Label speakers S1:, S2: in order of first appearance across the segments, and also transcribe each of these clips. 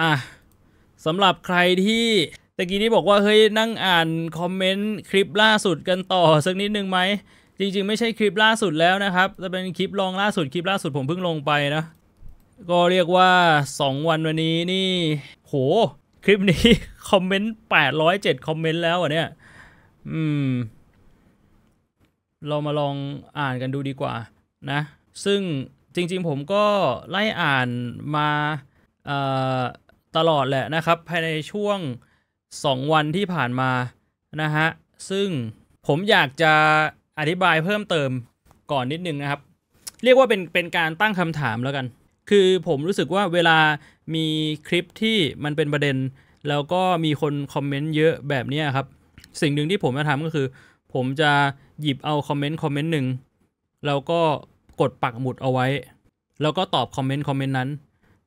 S1: อ่ะสำหรับใครที่ตะกี้นี้บอกว่าเฮ้ยนั่งอ่านคอมเมนต์คลิปล่าสุดกันต่อสักนิดนึงไหมจริงๆไม่ใช่คลิปล่าสุดแล้วนะครับจะเป็นคลิปลองล่าสุดคลิปล่าสุดผมเพิ่งลงไปนะ ก็เรียกว่า 2 วันวันนี้นี่ โหคลิปนี้คอมเมนต์807คอมเมนต์แล้วอ่ะเนี่ยอืมเรามาลองอ่านกันดูดีกว่านะ ซึ่งจริง ๆผมก็ไล่อ่านมาเอ่อตลอดแหละนะครับภายในช่วง 2 วันที่ผ่านมานะฮะ ซึ่งผมอยากจะอธิบายเพิ่มเติมก่อนนิดนึงนะครับ เรียกว่าเป็นเป็นการตั้งคำถามแล้วกัน คือผมรู้สึกว่าเวลามีคลิปที่มันเป็นประเด็น แล้วก็มีคนคอมเมนต์เยอะแบบนี้ครับสิ่งหนึ่งที่ผมจะทำก็คือ ผมจะหยิบเอาคอมเมนต์คอมเมนต์หนึ่งแล้วก็กดปักหมุดเอาไว้ แล้วก็ตอบคอมเมนต์คอมเมนต์นั้น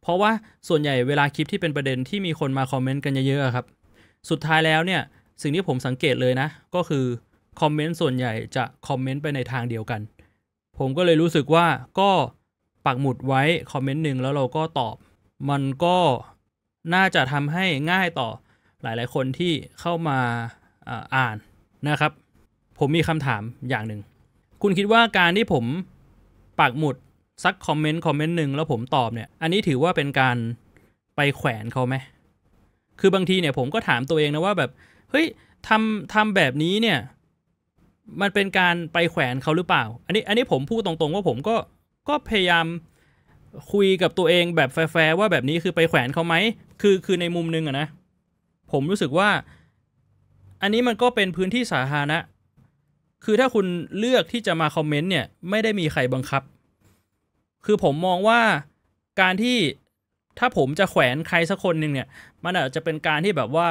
S1: เพราะว่าส่วนใหญ่เวลาคลิปที่เป็นประเด็นที่มีคนมาคอมเมนต์กันเยอะๆครับ สุดท้ายแล้วเนี่ยสิ่งที่ผมสังเกตเลยนะก็คือคอมเมนต์ส่วนใหญ่ จะคอมเมนต์ไปในทางเดียวกัน ผมก็เลยรู้สึกว่าก็ปักหมุดไว้คอมเมนต์หนึ่งแล้วเราก็ตอบ มันก็น่าจะทำให้ง่ายต่อหลายๆคนที่เข้ามาอ่านนะครับ ผมมีคำถามอย่างหนึ่ง คุณคิดว่าการที่ผมปักหมุดสักคอมเมนต์คอมเมนต์หนึ่งแล้วผมตอบเนี่ย อันนี้ถือว่าเป็นการไปแขวนเขาไหม คือบางทีเนี่ยผมก็ถามตัวเองนะว่าแบบเฮ้ยทำทำแบบนี้เนี่ย มันเป็นการไปแขวนเขาหรือเปล่า อันนี้อันนี้ผมพูดตรงๆว่าผมก็ก็พยายามคุยกับตัวเอง แบบแฟร์ว่าแบบนี้คือไปแขวนเขาไหม คือคือในมุมนึงอะนะ ผมรู้สึกว่า อันนี้มันก็เป็นพื้นที่สาธารณะ คือถ้าคุณเลือกที่จะมาคอมเมนต์เนี่ยไม่ได้มีใครบังคับคือผมมองว่าการที่ถ้าผมจะแขวนใครสักคนหนึ่งเนี่ย มันอาจจะเป็นการที่แบบว่า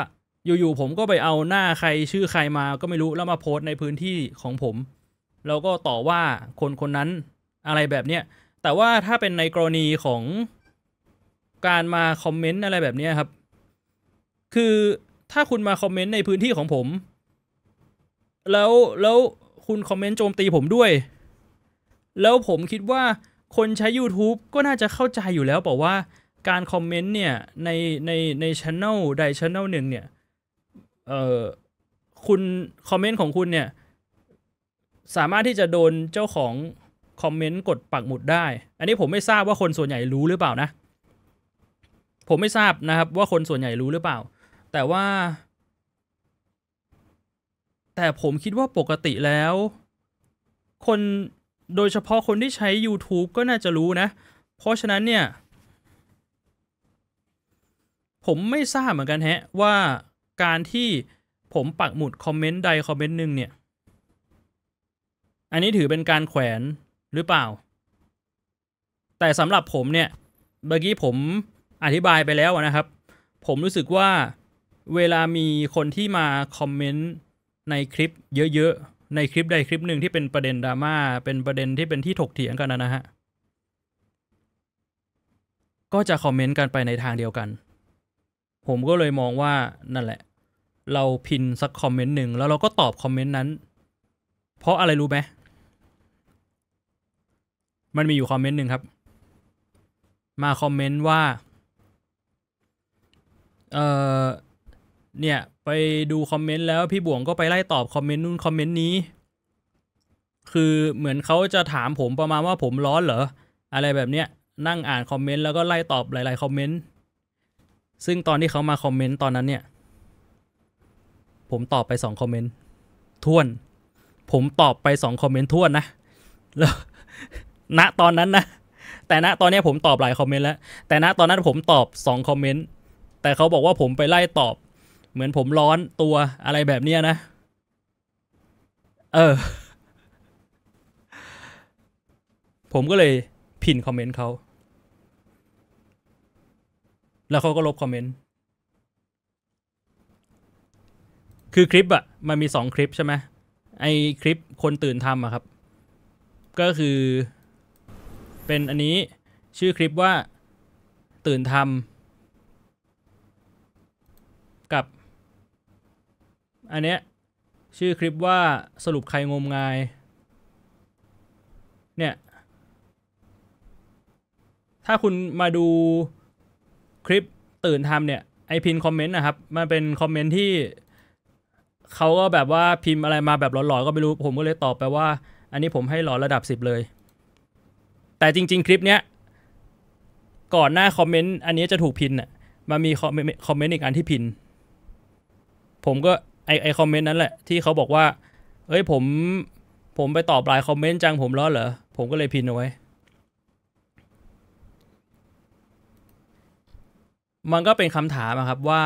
S1: อยู่ๆผมก็ไปเอาหน้าใครชื่อใครมาก็ไม่รู้แล้วมาโพสต์ในพื้นที่ของผม แล้วก็ ต่อ ว่าคนคนนั้นอะไรแบบ เนี้ย แต่ว่าถ้าเป็นในกรณีของการมา คอมเมนต์อะไรแบบนี้ครับ คือถ้าคุณมาคอมเมนต์ในพื้นที่ของผม แล้วแล้วคุณคอมเมนต์โจมตีผมด้วย แล้วผมคิดว่าคนใช้ YouTube ก็น่าจะเข้าใจอยู่แล้วบอกว่าการคอมเมนต์เนี่ยในในในชเนงใดชเนงหนึ่งเนี่ยเอ่อคุณคอมเมนต์ของคุณเนี่ยสามารถที่จะโดนเจ้าของคอมเมนต์กดปักหมุดได้ อันนี้ผมไม่ทราบว่าคนส่วนใหญ่รู้หรือเปล่านะ ผมไม่ทราบนะครับว่าคนส่วนใหญ่รู้หรือเปล่า แต่ว่า แต่ผมคิดว่าปกติแล้ว คนโดยเฉพาะคนที่ใช้ YouTube ก็น่าจะรู้นะ เพราะฉะนั้นเนี่ย ผมไม่ทราบเหมือนกันแฮะ ว่าการที่ผมปักหมุดคอมเมนต์ใดคอมเมนต์หนึ่งเนี่ย อันนี้ถือเป็นการแขวนหรือเปล่า แต่สำหรับผมเนี่ย เมื่อกี้ผมอธิบายไปแล้วนะครับ ผมรู้สึกว่าเวลามีคนที่มาคอมเมนต์ในคลิปเยอะๆในคลิปใดคลิปหนึ่งที่เป็นประเด็นดราม่าเป็นประเด็นที่เป็นที่ถกเถียงกันนะฮะก็จะคอมเมนต์กันไปในทางเดียวกัน ผมก็เลยมองว่านั่นแหละ เราพินสักคอมเมนต์หนึ่งแล้วเราก็ตอบคอมเมนต์นั้น เพราะอะไรรู้ไหมมันมีอยู่คอมเมนต์หนึ่งครับ มาคอมเมนต์ว่าเออเนี่ยไปดูคอมเมนต์แล้วพี่บ่วงก็ไปไล่ตอบคอมเมนต์นู่นคอมเมนต์นี้ คือเหมือนเขาจะถามผมประมาณว่าผมร้อนเหรออะไรแบบเนี้ยนั่งอ่านคอมเมนต์แล้วก็ไล่ตอบหลายๆคอมเมนต์ซึ่งตอนที่เขามาคอมเมนต์ตอนนั้นเนี่ย ผมตอบไปสองคอมเมนต์ท่วน ผมตอบไปสองคอมเมนต์ท่วนนะแล้วณตอนนั้นนะ แต่ณตอนนี้ผมตอบหลายคอมเมนต์แล้ว แต่ณตอนนั้นผมตอบสองคอมเมนต์แต่เขาบอกว่าผมไปไล่ตอบเหมือนผมร้อนตัวอะไรแบบเนี้ยนะ เออ ผมก็เลยพินคอมเมนต์เขา แล้วเขาก็ลบคอมเมนต์ คือคลิปอะมันมีสองคลิปใช่ไหมไอคลิปคนตื่นทำอะครับ ก็คือ เป็นอันนี้ชื่อคลิปว่าตื่นทำอันเนี้ยชื่อคลิปว่าสรุปใครงมงายเนี่ยถ้าคุณมาดูคลิปตื่นทำเนี่ย ไอพินคอมเมนต์นะครับมันเป็นคอมเมนต์ที่เขาก็แบบว่าพิมพ์อะไรมาแบบหลอนๆก็ไม่รู้ผมก็เลยตอบไปว่า อันนี้ผมให้หลอนระดับ 10 เลย แต่จริง ๆ คลิป เนี้ยก่อนหน้า คอมเมนต์อันนี้จะถูกพินอ่ะมันมีคอมเมนต์อีกอันที่พินผมก็ไอไอคอมเมนต์ นั้นแหละที่เขาบอกว่า เอ้ยผม ผมไปตอบลายคอมเมนต์จังผมล้อเหรอผมก็เลยพินเอาไว้ มันก็เป็นคำถามครับว่า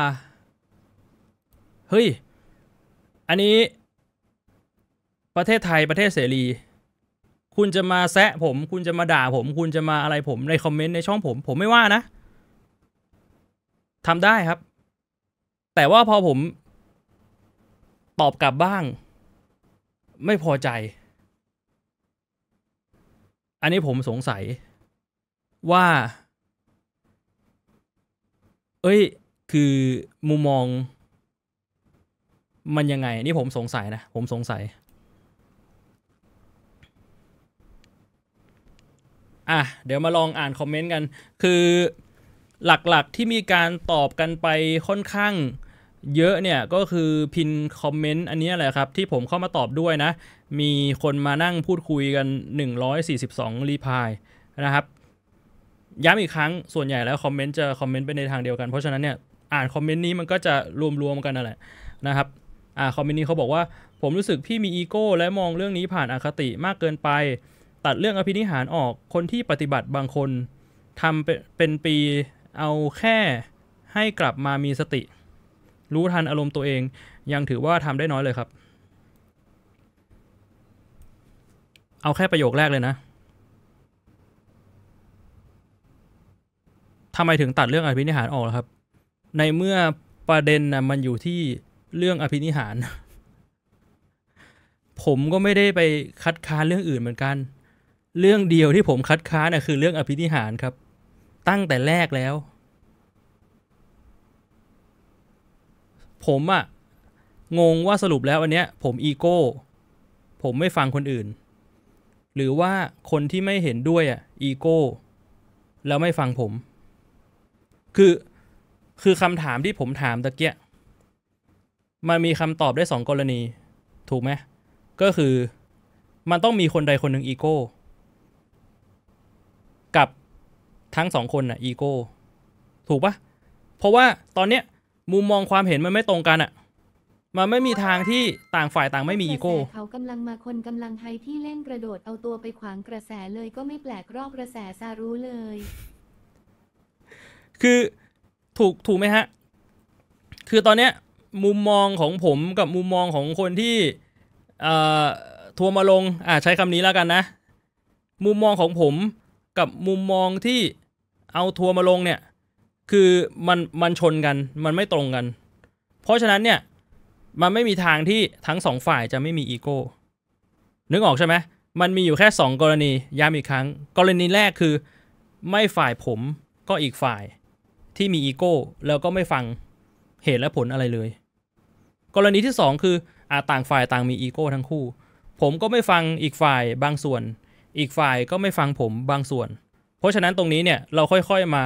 S1: เฮ้ย อันนี้ ประเทศไทยประเทศเสรี คุณจะมาแซะผมคุณจะมาด่าผม คุณจะมาอะไรผมในคอมเมนต์ในช่องผมผมไม่ว่านะทำได้ครับ แต่ว่าพอผมตอบกลับบ้าง ไม่พอใจ อันนี้ผมสงสัย ว่า เอ้ย คือมุมมอง มันยังไง นี่ผมสงสัยนะ ผมสงสัย อ่ะเดี๋ยวมาลองอ่านคอมเมนต์กัน คือหลักๆที่มีการตอบกันไปค่อนข้างเยอะเนี่ยก็คือพินคอมเมนต์อันนี้แหละครับที่ผมเข้ามาตอบด้วยนะ มีคนมานั่งพูดคุยกัน 142 รีพายนะครับย้ำอีกครั้งส่วนใหญ่แล้วคอมเมนต์จะคอมเมนต์ไปในทางเดียวกัน เพราะฉะนั้นเนี่ยอ่านคอมเมนต์นี้มันก็จะรวมๆกันนั่นแหละนะครับอ่าคอมเมนต์นี้เขาบอกว่า ผมรู้สึกพี่มีอีโก้และมองเรื่องนี้ผ่านอาคติมากเกินไป ตัดเรื่องอภินิหารออกคนที่ปฏิบัติบางคนทำเป็นปีเอาแค่ให้กลับมามีสติรู้ทันอารมณ์ตัวเองยังถือว่าทำได้น้อยเลยครับ เอาแค่ประโยคแรกเลยนะทำไมถึงตัดเรื่องอภินิหารออกครับ ในเมื่อประเด็นนะมันอยู่ที่เรื่องอภินิหาร ผมก็ไม่ได้ไปคัดค้านเรื่องอื่นเหมือนกัน เรื่องเดียวที่ผมคัดค้านนะคือเรื่องอภินิหารครับ ตั้งแต่แรกแล้วผมอะงงว่าสรุปแล้วอันเนี้ยผมอีโก้ผมไม่ฟังคนอื่น หรือว่าคนที่ไม่เห็นด้วยอะอีโก้แล้วไม่ฟังผม คือ คือคำถามที่ผมถามตะเกียมันมีคำตอบได้สองกรณีถูกไหมก็คือมันต้องมีคนใดคนหนึ่งอีโก้กับทั้งสองคนอะอีโก้ถูกปะเพราะว่าตอนเนี้ยมุมมองความเห็นมันไม่ตรงกันอะมันไม่มีทางที่ต่างฝ่ายต่างไม่มีอีโก้เ
S2: ขากำลังมาคนกำลังไฮที่เล่นกระโดดเอาตัวไปขวางกระแสเลยก็ไม่แปลกรอบกระแสซารู้เลย
S1: คือถูกถูกไหมฮะ คือตอนเนี้ยมุมมองของผมกับมุมมองของคนที่เอ่อทัวร์มาลงอ่าใช้คำนี้แล้วกันนะ มุมมองของผมกับมุมมองที่เอาทัวร์มาลงเนี่ยคือ มัน มันชนกันมันไม่ตรงกัน เพราะฉะนั้นเนี่ยมันไม่มีทางที่ทั้งสองฝ่ายจะไม่มีอีโก้นึกออกใช่ไหมมันมีอยู่แค่ 2 กรณีย้ำอีกครั้ง กรณีแรกคือ ไม่ฝ่ายผมก็อีกฝ่าย ที่มีอีโก้แล้วก็ไม่ฟังเหตุและผลอะไรเลย กรณีที่ 2 คืออาต่างฝ่ายต่างมีอีโก้ทั้งคู่ ผมก็ไม่ฟังอีกฝ่ายบางส่วน อีกฝ่ายก็ไม่ฟังผมบางส่วน เพราะฉะนั้นตรงนี้เนี่ยเราค่อย ๆมา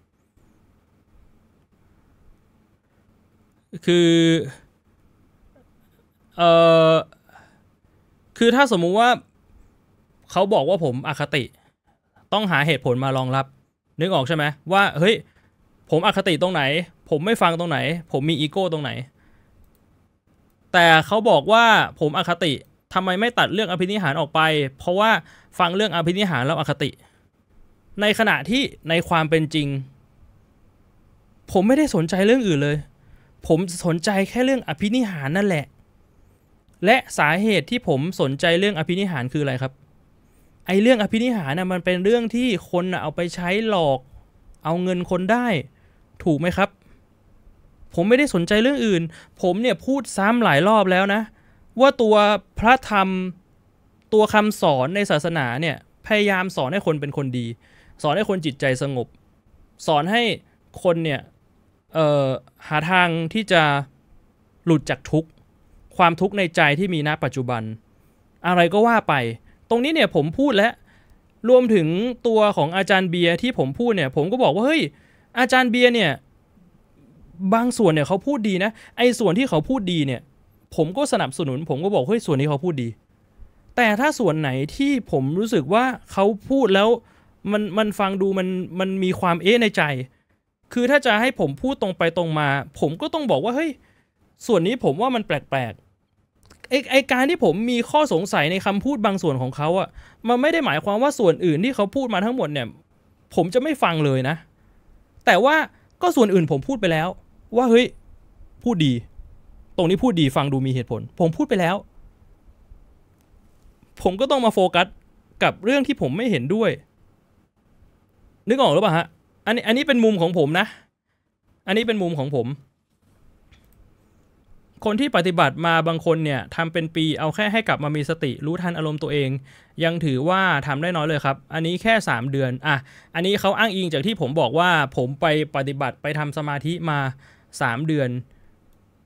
S1: คือ เออคือถ้าสมมุติว่า เขาบอกว่าผมอคติ ต้องหาเหตุผลมารองรับ นึกออกใช่ไหมว่า เฮ้ยผมอคติตรงไหน ผมไม่ฟังตรงไหน ผมมีอีโก้ตรงไหน แต่เขาบอกว่า ผมอคติทำไมไม่ตัดเรื่องอภินิหารออกไป เพราะว่าฟังเรื่องอภินิหารแล้วอคติ ในขณะที่ในความเป็นจริง ผมไม่ได้สนใจเรื่องอื่นเลยผมสนใจแค่เรื่องอภินิหารนั่นแหละ และสาเหตุที่ผมสนใจเรื่องอภินิหารคืออะไรครับไอเรื่องอภินิหารนะมันเป็นเรื่องที่คนเอาไปใช้หลอกเอาเงินคนได้ถูกไหมครับ ผมไม่ได้สนใจเรื่องอื่น ผมเนี่ยพูดซ้ำหลายรอบแล้วนะ ว่าตัวพระธรรมตัวคำสอนในศาสนาเนี่ยพยายามสอนให้คนเป็นคนดี สอนให้คนจิตใจสงบ สอนให้คนเนี่ยเอ่อหาทางที่จะหลุดจากทุกความทุกข์ในใจที่มีณปัจจุบัน อะไรก็ว่าไป ตรงนี้เนี่ยผมพูดและรวมถึงตัวของอาจารย์เบียร์ที่ผมพูดเนี่ยผมก็บอกว่าเฮ้ยอาจารย์เบียร์เนี่ยบางส่วนเนี่ยเขาพูดดีนะไอ้ส่วนที่เขาพูดดีเนี่ยผมก็สนับสนุน ผมก็บอกเฮ้ยส่วนนี้เขาพูดดี แต่ถ้าส่วนไหนที่ผมรู้สึกว่าเขาพูดแล้วมันมันฟังดูมันมันมีความเอ๊ะในใจคือถ้าจะให้ผมพูดตรงไปตรงมา ผมก็ต้องบอกว่าเฮ้ยส่วนนี้ผมว่ามันแปลก ๆ ไอไอการที่ผมมีข้อสงสัยในคำพูดบางส่วนของเขาอะมันไม่ได้หมายความว่าส่วนอื่นที่เขาพูดมาทั้งหมดเนี่ยผมจะไม่ฟังเลยนะ แต่ว่าก็ส่วนอื่นผมพูดไปแล้ว ว่าเฮ้ยพูดดี ตรงนี้พูดดีฟังดูมีเหตุผล ผมพูดไปแล้ว ผมก็ต้องมาโฟกัสกับเรื่องที่ผมไม่เห็นด้วย นึกออกหรือเปล่าฮะอันนี้อันนี้เป็นมุมของผมนะ อันนี้เป็นมุมของผม คนที่ปฏิบัติมาบางคนเนี่ยทำเป็นปีเอาแค่ให้กลับมามีสติรู้ทันอารมณ์ตัวเอง ยังถือว่าทำได้น้อยเลยครับ อันนี้แค่ 3 เดือนอ่ะอันนี้เขาอ้างอิงจากที่ผมบอกว่าผมไปปฏิบัติไปทำสมาธิมา 3 เดือน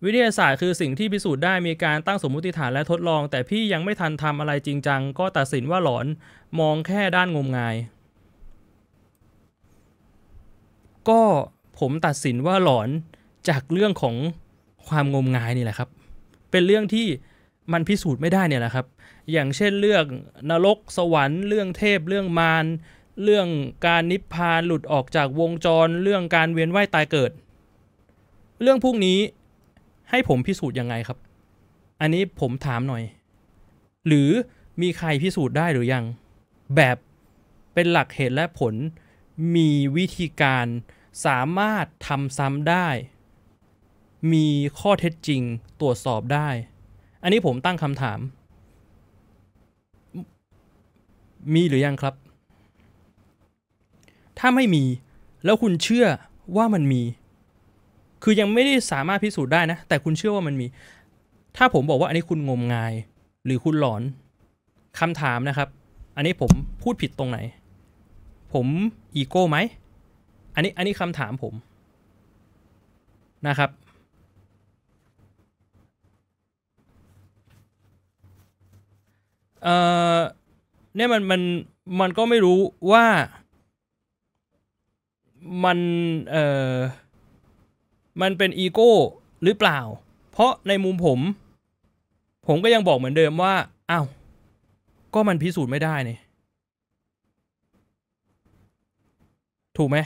S1: วิทยาศาสตร์คือสิ่งที่พิสูจน์ได้มีการตั้งสมมติฐานและทดลอง แต่พี่ยังไม่ทันทำอะไรจริงจังก็ตัดสินว่าหลอนมองแค่ด้านงมงายก็ผมตัดสินว่าหลอนจากเรื่องของความงมงายนี่แหละครับ เป็นเรื่องที่มันพิสูจน์ไม่ได้เนี่ยแหละครับ อย่างเช่นเรื่องนรกสวรรค์ เรื่องเทพ เรื่องมารเรื่องการนิพพานหลุดออกจากวงจร เรื่องการเวียนว่ายตายเกิด เรื่องพวกนี้ให้ผมพิสูจน์ยังไงครับ อันนี้ผมถามหน่อย หรือมีใครพิสูจน์ได้หรือยัง แบบเป็นหลักเหตุและผลมีวิธีการสามารถทำซ้ำได้ มีข้อเท็จจริงตรวจสอบได้ อันนี้ผมตั้งคำถาม มีหรือยังครับ ถ้าไม่มีแล้วคุณเชื่อว่ามันมี คือยังไม่ได้สามารถพิสูจน์ได้นะ แต่คุณเชื่อว่ามันมี ถ้าผมบอกว่าอันนี้คุณงมงายหรือคุณหลอนคำถามนะครับ อันนี้ผมพูดผิดตรงไหน ผมอีโก้ไหมอันนี้ อันนี้คำถามผมนะครับเนี่ยมันมันมันก็ไม่รู้ว่ามัน เออมันเป็นอีโก้หรือเปล่า เพราะในมุมผม ผมก็ยังบอกเหมือนเดิมว่า อ้าว ก็มันพิสูจน์ไม่ได้นี่ ถูกไหม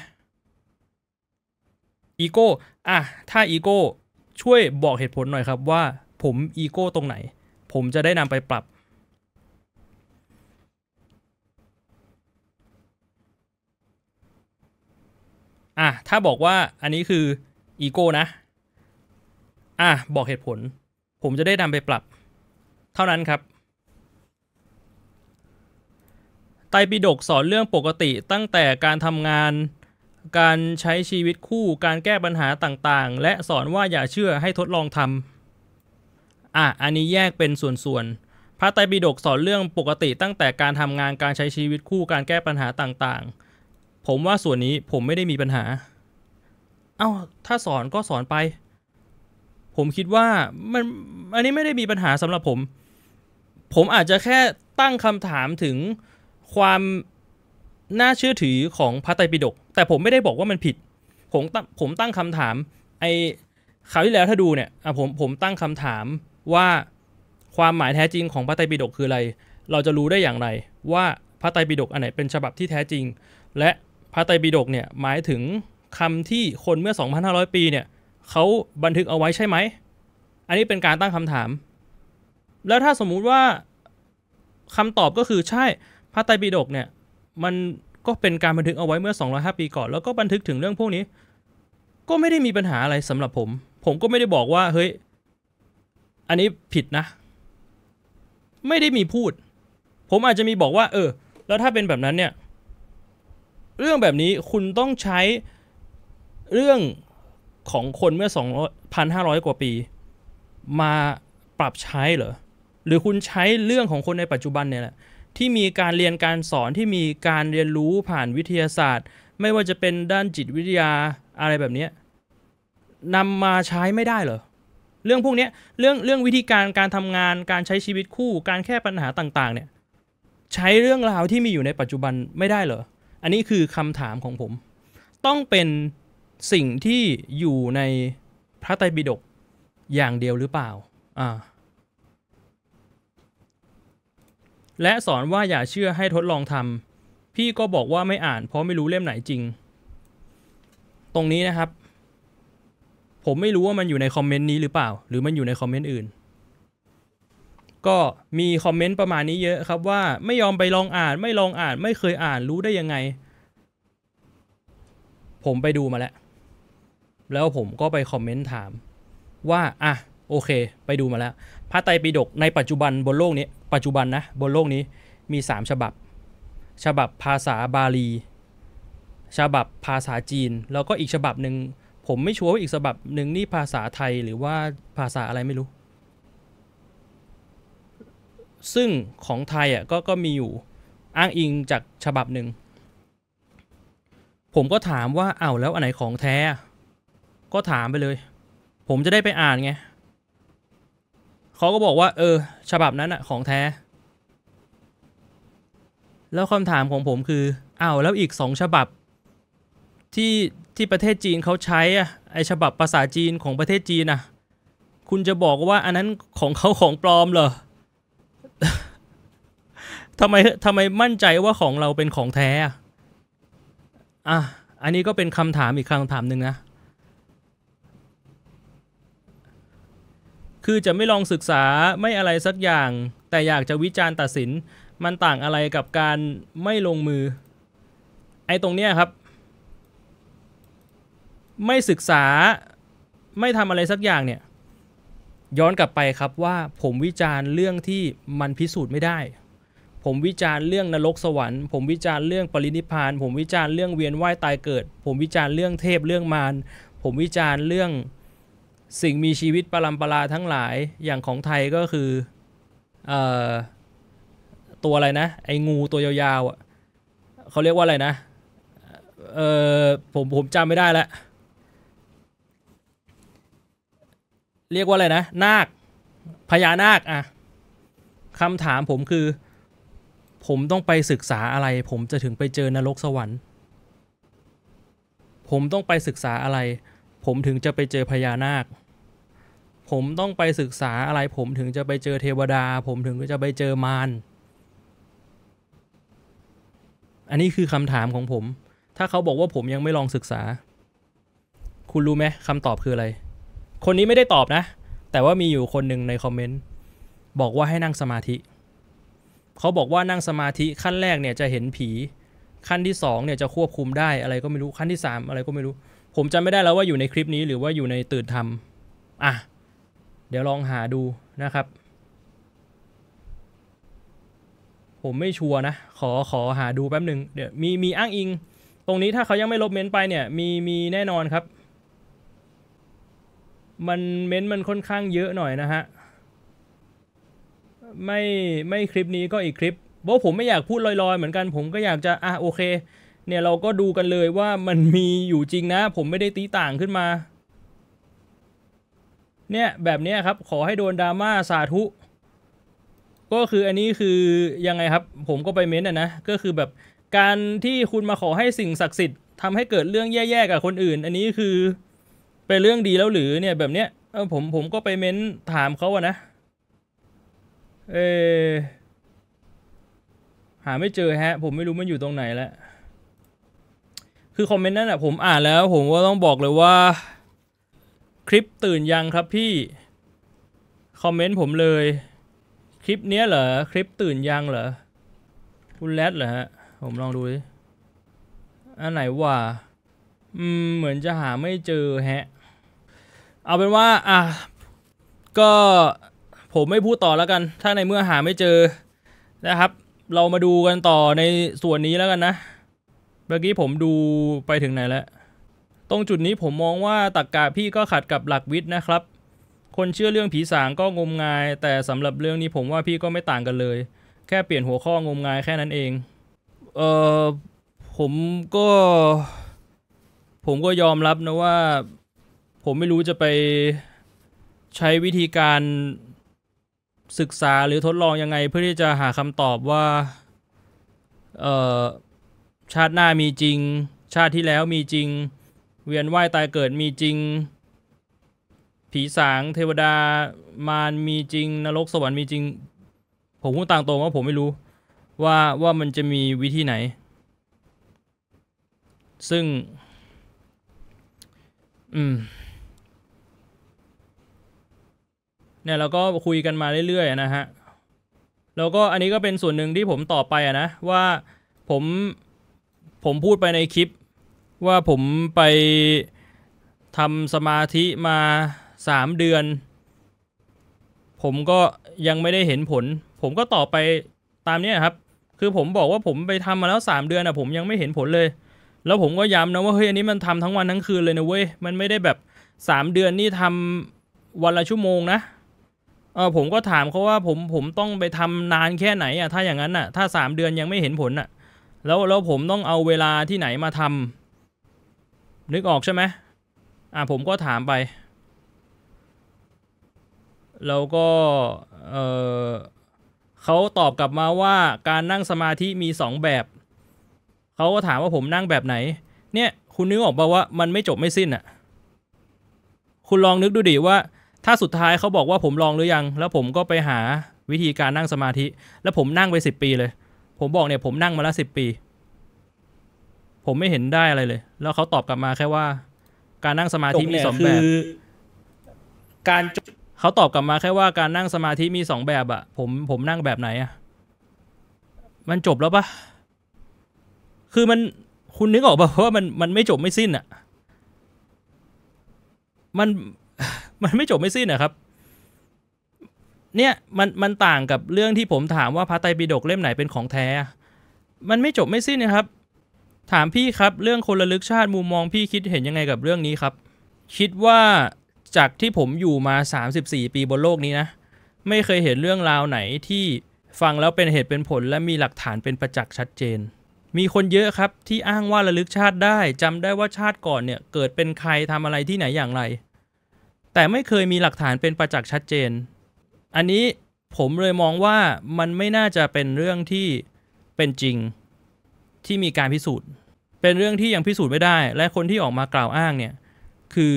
S1: อีโก้อ่ะ ถ้าอีโก้ช่วยบอกเหตุผลหน่อยครับว่าผมอีโก้ตรงไหน ผมจะได้นำไปปรับ อ่ะ ถ้าบอกว่าอันนี้คืออีโก้นะ อ่ะ บอกเหตุผล ผมจะได้นำไปปรับ เท่านั้นครับ ไตรปิฎกสอนเรื่องปกติตั้งแต่การทำงานการใช้ชีวิตคู่ การแก้ปัญหาต่าง ๆ และสอนว่าอย่าเชื่อให้ทดลองทำอ่ะอันนี้แยกเป็นส่วน ๆ พระไตรปิฎกสอนเรื่องปกติตั้งแต่การทำงานการใช้ชีวิตคู่การแก้ปัญหาต่าง ๆ ผมว่าส่วนนี้ผมไม่ได้มีปัญหา เอา้าถ้าสอนก็สอนไป ผมคิดว่ามันอันนี้ไม่ได้มีปัญหาสำหรับผม ผมอาจจะแค่ตั้งคำถามถึงความน่าเชื่อถือของพระไตรปิฎก แต่ผมไม่ได้บอกว่ามันผิด ผมผมตั้งคำถาม ไอคราวที่แล้วถ้าดูเนี่ย อ่ผมผมตั้งคำถามว่าความหมายแท้จริงของพระไตรปิฎกคืออะไร เราจะรู้ได้อย่างไร ว่าพระไตรปิฎกอันไหนเป็นฉบับที่แท้จริง และพระไตรปิฎกเนี่ยหมายถึงคำที่คนเมื่อ 2,500 ปีเนี่ยเขาบันทึกเอาไว้ใช่ไหม อันนี้เป็นการตั้งคำถาม แล้วถ้าสมมุติว่าคำตอบก็คือใช่พระไตรปิฎกเนี่ยมันก็เป็นการบันทึกเอาไว้เมื่อ205ปีก่อน แล้วก็บันทึกถึงเรื่องพวกนี้ ก็ไม่ได้มีปัญหาอะไรสำหรับผม ผมก็ไม่ได้บอกว่า เฮ้ย อันนี้ผิดนะ ไม่ได้มีพูด ผมอาจจะมีบอกว่า เออ แล้วถ้าเป็นแบบนั้นเนี่ย เรื่องแบบนี้คุณต้องใช้เรื่องของคนเมื่อ2,500 กว่าปี มาปรับใช้เหรอ หรือคุณใช้เรื่องของคนในปัจจุบันเนี่ยแหละที่มีการเรียนการสอนที่มีการเรียนรู้ผ่านวิทยาศาสตร์ ไม่ว่าจะเป็นด้านจิตวิทยาอะไรแบบนี้นำมาใช้ไม่ได้เหรอเรื่องพวกนี้เรื่องเรื่องวิธีการการทำงานการใช้ชีวิตคู่การแก้ปัญหาต่างๆ เนี่ย ใช้เรื่องราวที่มีอยู่ในปัจจุบันไม่ได้เหรออันนี้คือคำถามของผม ต้องเป็นสิ่งที่อยู่ในพระไตรปิฎกอย่างเดียวหรือเปล่า อ่าและสอนว่าอย่าเชื่อให้ทดลองทำ พี่ก็บอกว่าไม่อ่านเพราะไม่รู้เล่มไหนจริง ตรงนี้นะครับ ผมไม่รู้ว่ามันอยู่ในคอมเมนต์นี้หรือเปล่า หรือมันอยู่ในคอมเมนต์อื่น ก็มีคอมเมนต์ประมาณนี้เยอะครับว่าไม่ยอมไปลองอ่าน ไม่ลองอ่านไม่เคยอ่านรู้ได้ยังไง ผมไปดูมาแล้ว แล้วผมก็ไปคอมเมนต์ถามว่าอ่ะโอเค ไปดูมาแล้ว พระไตรปิฎกในปัจจุบันบนโลกนี้ปัจจุบันนะบนโลกนี้มี3ฉบับฉบับภาษาบาลี ฉบับภาษาจีนแล้วก็อีกฉบับหนึ่งผมไม่ชัวร์ว่าอีกฉบับหนึ่งนี่ภาษาไทยหรือว่าภาษาอะไรไม่รู้ ซึ่งของไทยอ่ะก็ก็มีอยู่อ้างอิงจากฉบับหนึ่งผมก็ถามว่าเอาาแล้วอันไหนของแท้ก็ถามไปเลย ผมจะได้ไปอ่านไงเขาก็บอกว่าเออ ฉบับนั้นอะของแท้ แล้วคำถามของผมคืออ้าวแล้วอีกสองฉบับที่ที่ประเทศจีนเขาใช้อะไอฉบับภาษาจีนของประเทศจีนอะคุณจะบอกว่าอันนั้นของเขาของปลอมเหรอทำไมทำไมมั่นใจว่าของเราเป็นของแท้อ่ะอันนี้ก็เป็นคำถามอีกคำถามหนึ่งนะคือจะไม่ลองศึกษาไม่อะไรสักอย่าง แต่อยากจะวิจารณ์ตัดสิน มันต่างอะไรกับการไม่ลงมือ ไอ้ตรงเนี้ยครับ ไม่ศึกษาไม่ทำอะไรสักอย่างเนี่ยย้อนกลับไปครับว่าผมวิจารณ์เรื่องที่มันพิสูจน์ไม่ได้ ผมวิจารณ์เรื่องนรกสวรรค์ ผมวิจารณ์เรื่องปรินิพานผมวิจารณ์เรื่องเวียนว่ายตายเกิด ผมวิจารณ์เรื่องเทพเรื่องมารผมวิจารณ์เรื่องสิ่งมีชีวิตปรลำปลาทั้งหลายอย่างของไทยก็คือเอ่อตัวอะไรนะ ไอ้งูตัวยาวๆอ่ะเขาเรียกว่าอะไรนะเออผมผมจำไม่ได้ละ เรียกว่าอะไรนะ นาค พญานาคอะคำถามผมคือ ผมต้องไปศึกษาอะไร ผมจะถึงไปเจอนรกสวรรค์ ผมต้องไปศึกษาอะไรผมถึงจะไปเจอพญานาค ผมต้องไปศึกษาอะไร ผมถึงจะไปเจอเทวดา ผมถึงจะไปเจอมาร อันนี้คือคำถามของผม ถ้าเขาบอกว่าผมยังไม่ลองศึกษา คุณรู้ไหมคำตอบคืออะไร คนนี้ไม่ได้ตอบนะ แต่ว่ามีอยู่คนหนึ่งในคอมเมนต์ บอกว่าให้นั่งสมาธิ เขาบอกว่านั่งสมาธิขั้นแรกเนี่ยจะเห็นผี ขั้นที่สองเนี่ยจะควบคุมได้อะไรก็ไม่รู้ ขั้นที่สามอะไรก็ไม่รู้ผมจำไม่ได้แล้วว่าอยู่ในคลิปนี้หรือว่าอยู่ในตื่นทำอ่ะเดี๋ยวลองหาดูนะครับ ผมไม่ชัวร์นะ ขอขอหาดูแป๊บหนึ่ง เดี๋ยวมีมีอ้างอิง ตรงนี้ถ้าเขายังไม่ลบเม้นไปเนี่ย มีมีแน่นอนครับ มันเม้นมันค่อนข้างเยอะหน่อยนะฮะ ไม่ไม่คลิปนี้ก็อีกคลิป เพราะผมไม่อยากพูดลอยๆ เหมือนกัน ผมก็อยากจะ อ่ะโอเคเนี่ย เราก็ดูกันเลยว่ามันมีอยู่จริงนะผมไม่ได้ตีต่างขึ้นมาเนี่ยแบบนี้ครับ ขอให้โดนดราม่าสาธุ ก็คืออันนี้คือยังไงครับผมก็ไปเม้นต์นะก็คือแบบการที่คุณมาขอให้สิ่งศักดิ์สิทธิ์ทำให้เกิดเรื่องแย่ๆกับคนอื่น อันนี้คือเป็นเรื่องดีแล้วหรือเนี่ยแบบเนี้ยเออผมผมก็ไปเม้นถามเขาอะนะเออหาไม่เจอฮะ ผมไม่รู้มันอยู่ตรงไหนแล้วคือคอมเมนต์นั้นอ่ะ ผมอ่านแล้วผมก็ต้องบอกเลยว่าคลิปตื่นยังครับพี่คอมเมนต์ผมเลย คลิปเนี้ยเหรอ คลิปตื่นยังเหรอคุณแรดเหรอฮะผมลองดูดิอันไหนว่าอืมเหมือนจะหาไม่เจอฮะเอาเป็นว่า อ่ะก็ผมไม่พูดต่อแล้วกัน ถ้าในเมื่อหาไม่เจอ นะครับเรามาดูกันต่อในส่วนนี้แล้วกันนะเมื่อกี้ผมดูไปถึงไหนแล้ว ตรงจุดนี้ผมมองว่าตักกาพี่ก็ขัดกับหลักวิทย์นะครับ คนเชื่อเรื่องผีสางก็งมงาย แต่สำหรับเรื่องนี้ผมว่าพี่ก็ไม่ต่างกันเลย แค่เปลี่ยนหัวข้องมงายแค่นั้นเอง เออผมก็ ผมก็ยอมรับนะว่า ผมไม่รู้จะไปใช้วิธีการศึกษาหรือทดลองยังไง เพื่อที่จะหาคำตอบว่า เอ่อชาติหน้ามีจริง ชาติที่แล้วมีจริง เวียนว่ายตายเกิดมีจริง ผีสาง เทวดามารมีจริง นรกสวรรค์มีจริง ผมพูดต่างตรงว่าผมไม่รู้ ว่าว่ามันจะมีวิธีไหน ซึ่ง อืมเนี่ยเราก็คุยกันมาเรื่อยๆนะฮะแล้วก็อันนี้ก็เป็นส่วนหนึ่งที่ผมตอบไปนะว่าผมผมพูดไปในคลิปว่าผมไปทำสมาธิมาสามเดือน ผมก็ยังไม่ได้เห็นผล ผมก็ตอบไปตามนี้ครับคือผมบอกว่าผมไปทำมาแล้วสามเดือนอะผมยังไม่เห็นผลเลย แล้วผมก็ย้ำนะว่าเฮ้ยอันนี้มันทำทั้งวันทั้งคืนเลยนะเว้ยมันไม่ได้แบบสามเดือนนี่ทำวันละชั่วโมงนะ เออผมก็ถามเขาว่าผมผมต้องไปทำนานแค่ไหนอะถ้าอย่างนั้นอะถ้าสามเดือนยังไม่เห็นผลอะแล้วแล้วผมต้องเอาเวลาที่ไหนมาทำนึกออกใช่ไหมอ่ะผมก็ถามไป แล้วก็เออเขาตอบกลับมาว่าการนั่งสมาธิมีสองแบบ เขาก็ถามว่าผมนั่งแบบไหน เนี่ยคุณนึกออกป่าว่ามันไม่จบไม่สิ้นอะ่ะคุณลองนึกดูดิว่าถ้าสุดท้ายเขาบอกว่าผมลองหรือยัง แล้วผมก็ไปหาวิธีการนั่งสมาธิ แล้วผมนั่งไปสิบปีเลยผมบอกเนี่ยผมนั่งมาแล้วสิบปี ผมไม่เห็นได้อะไรเลย แล้วเขาตอบกลับมาแค่ว่าการนั่งสมาธิมีสองแบบการเขาตอบกลับมาแค่ว่าการนั่งสมาธิมีสองแบบอะผมผมนั่งแบบไหนอะ มันจบแล้วปะคือมันคุณนึกออกปะว่ามันมันไม่จบไม่สิ้นอะ มันมันไม่จบไม่สิ้นนะครับเนี่ยมันมันต่างกับเรื่องที่ผมถามว่าพระไตรปิฎกเล่มไหนเป็นของแท้ มันไม่จบไม่สิ้นนะครับถามพี่ครับเรื่องคนระลึกชาติมุมมองพี่คิดเห็นยังไงกับเรื่องนี้ครับ คิดว่าจากที่ผมอยู่มา 34 ปีบนโลกนี้นะ ไม่เคยเห็นเรื่องราวไหนที่ฟังแล้วเป็นเหตุเป็นผล และมีหลักฐานเป็นประจักษ์ชัดเจน มีคนเยอะครับที่อ้างว่าระลึกชาติได้ จำได้ว่าชาติก่อนเนี่ยเกิดเป็นใครทำอะไรที่ไหนอย่างไร แต่ไม่เคยมีหลักฐานเป็นประจักษ์ชัดเจนอันนี้ผมเลยมองว่ามันไม่น่าจะเป็นเรื่องที่เป็นจริงที่มีการพิสูจน์ เป็นเรื่องที่ยังพิสูจน์ไม่ได้ และคนที่ออกมากล่าวอ้างเนี่ย คือ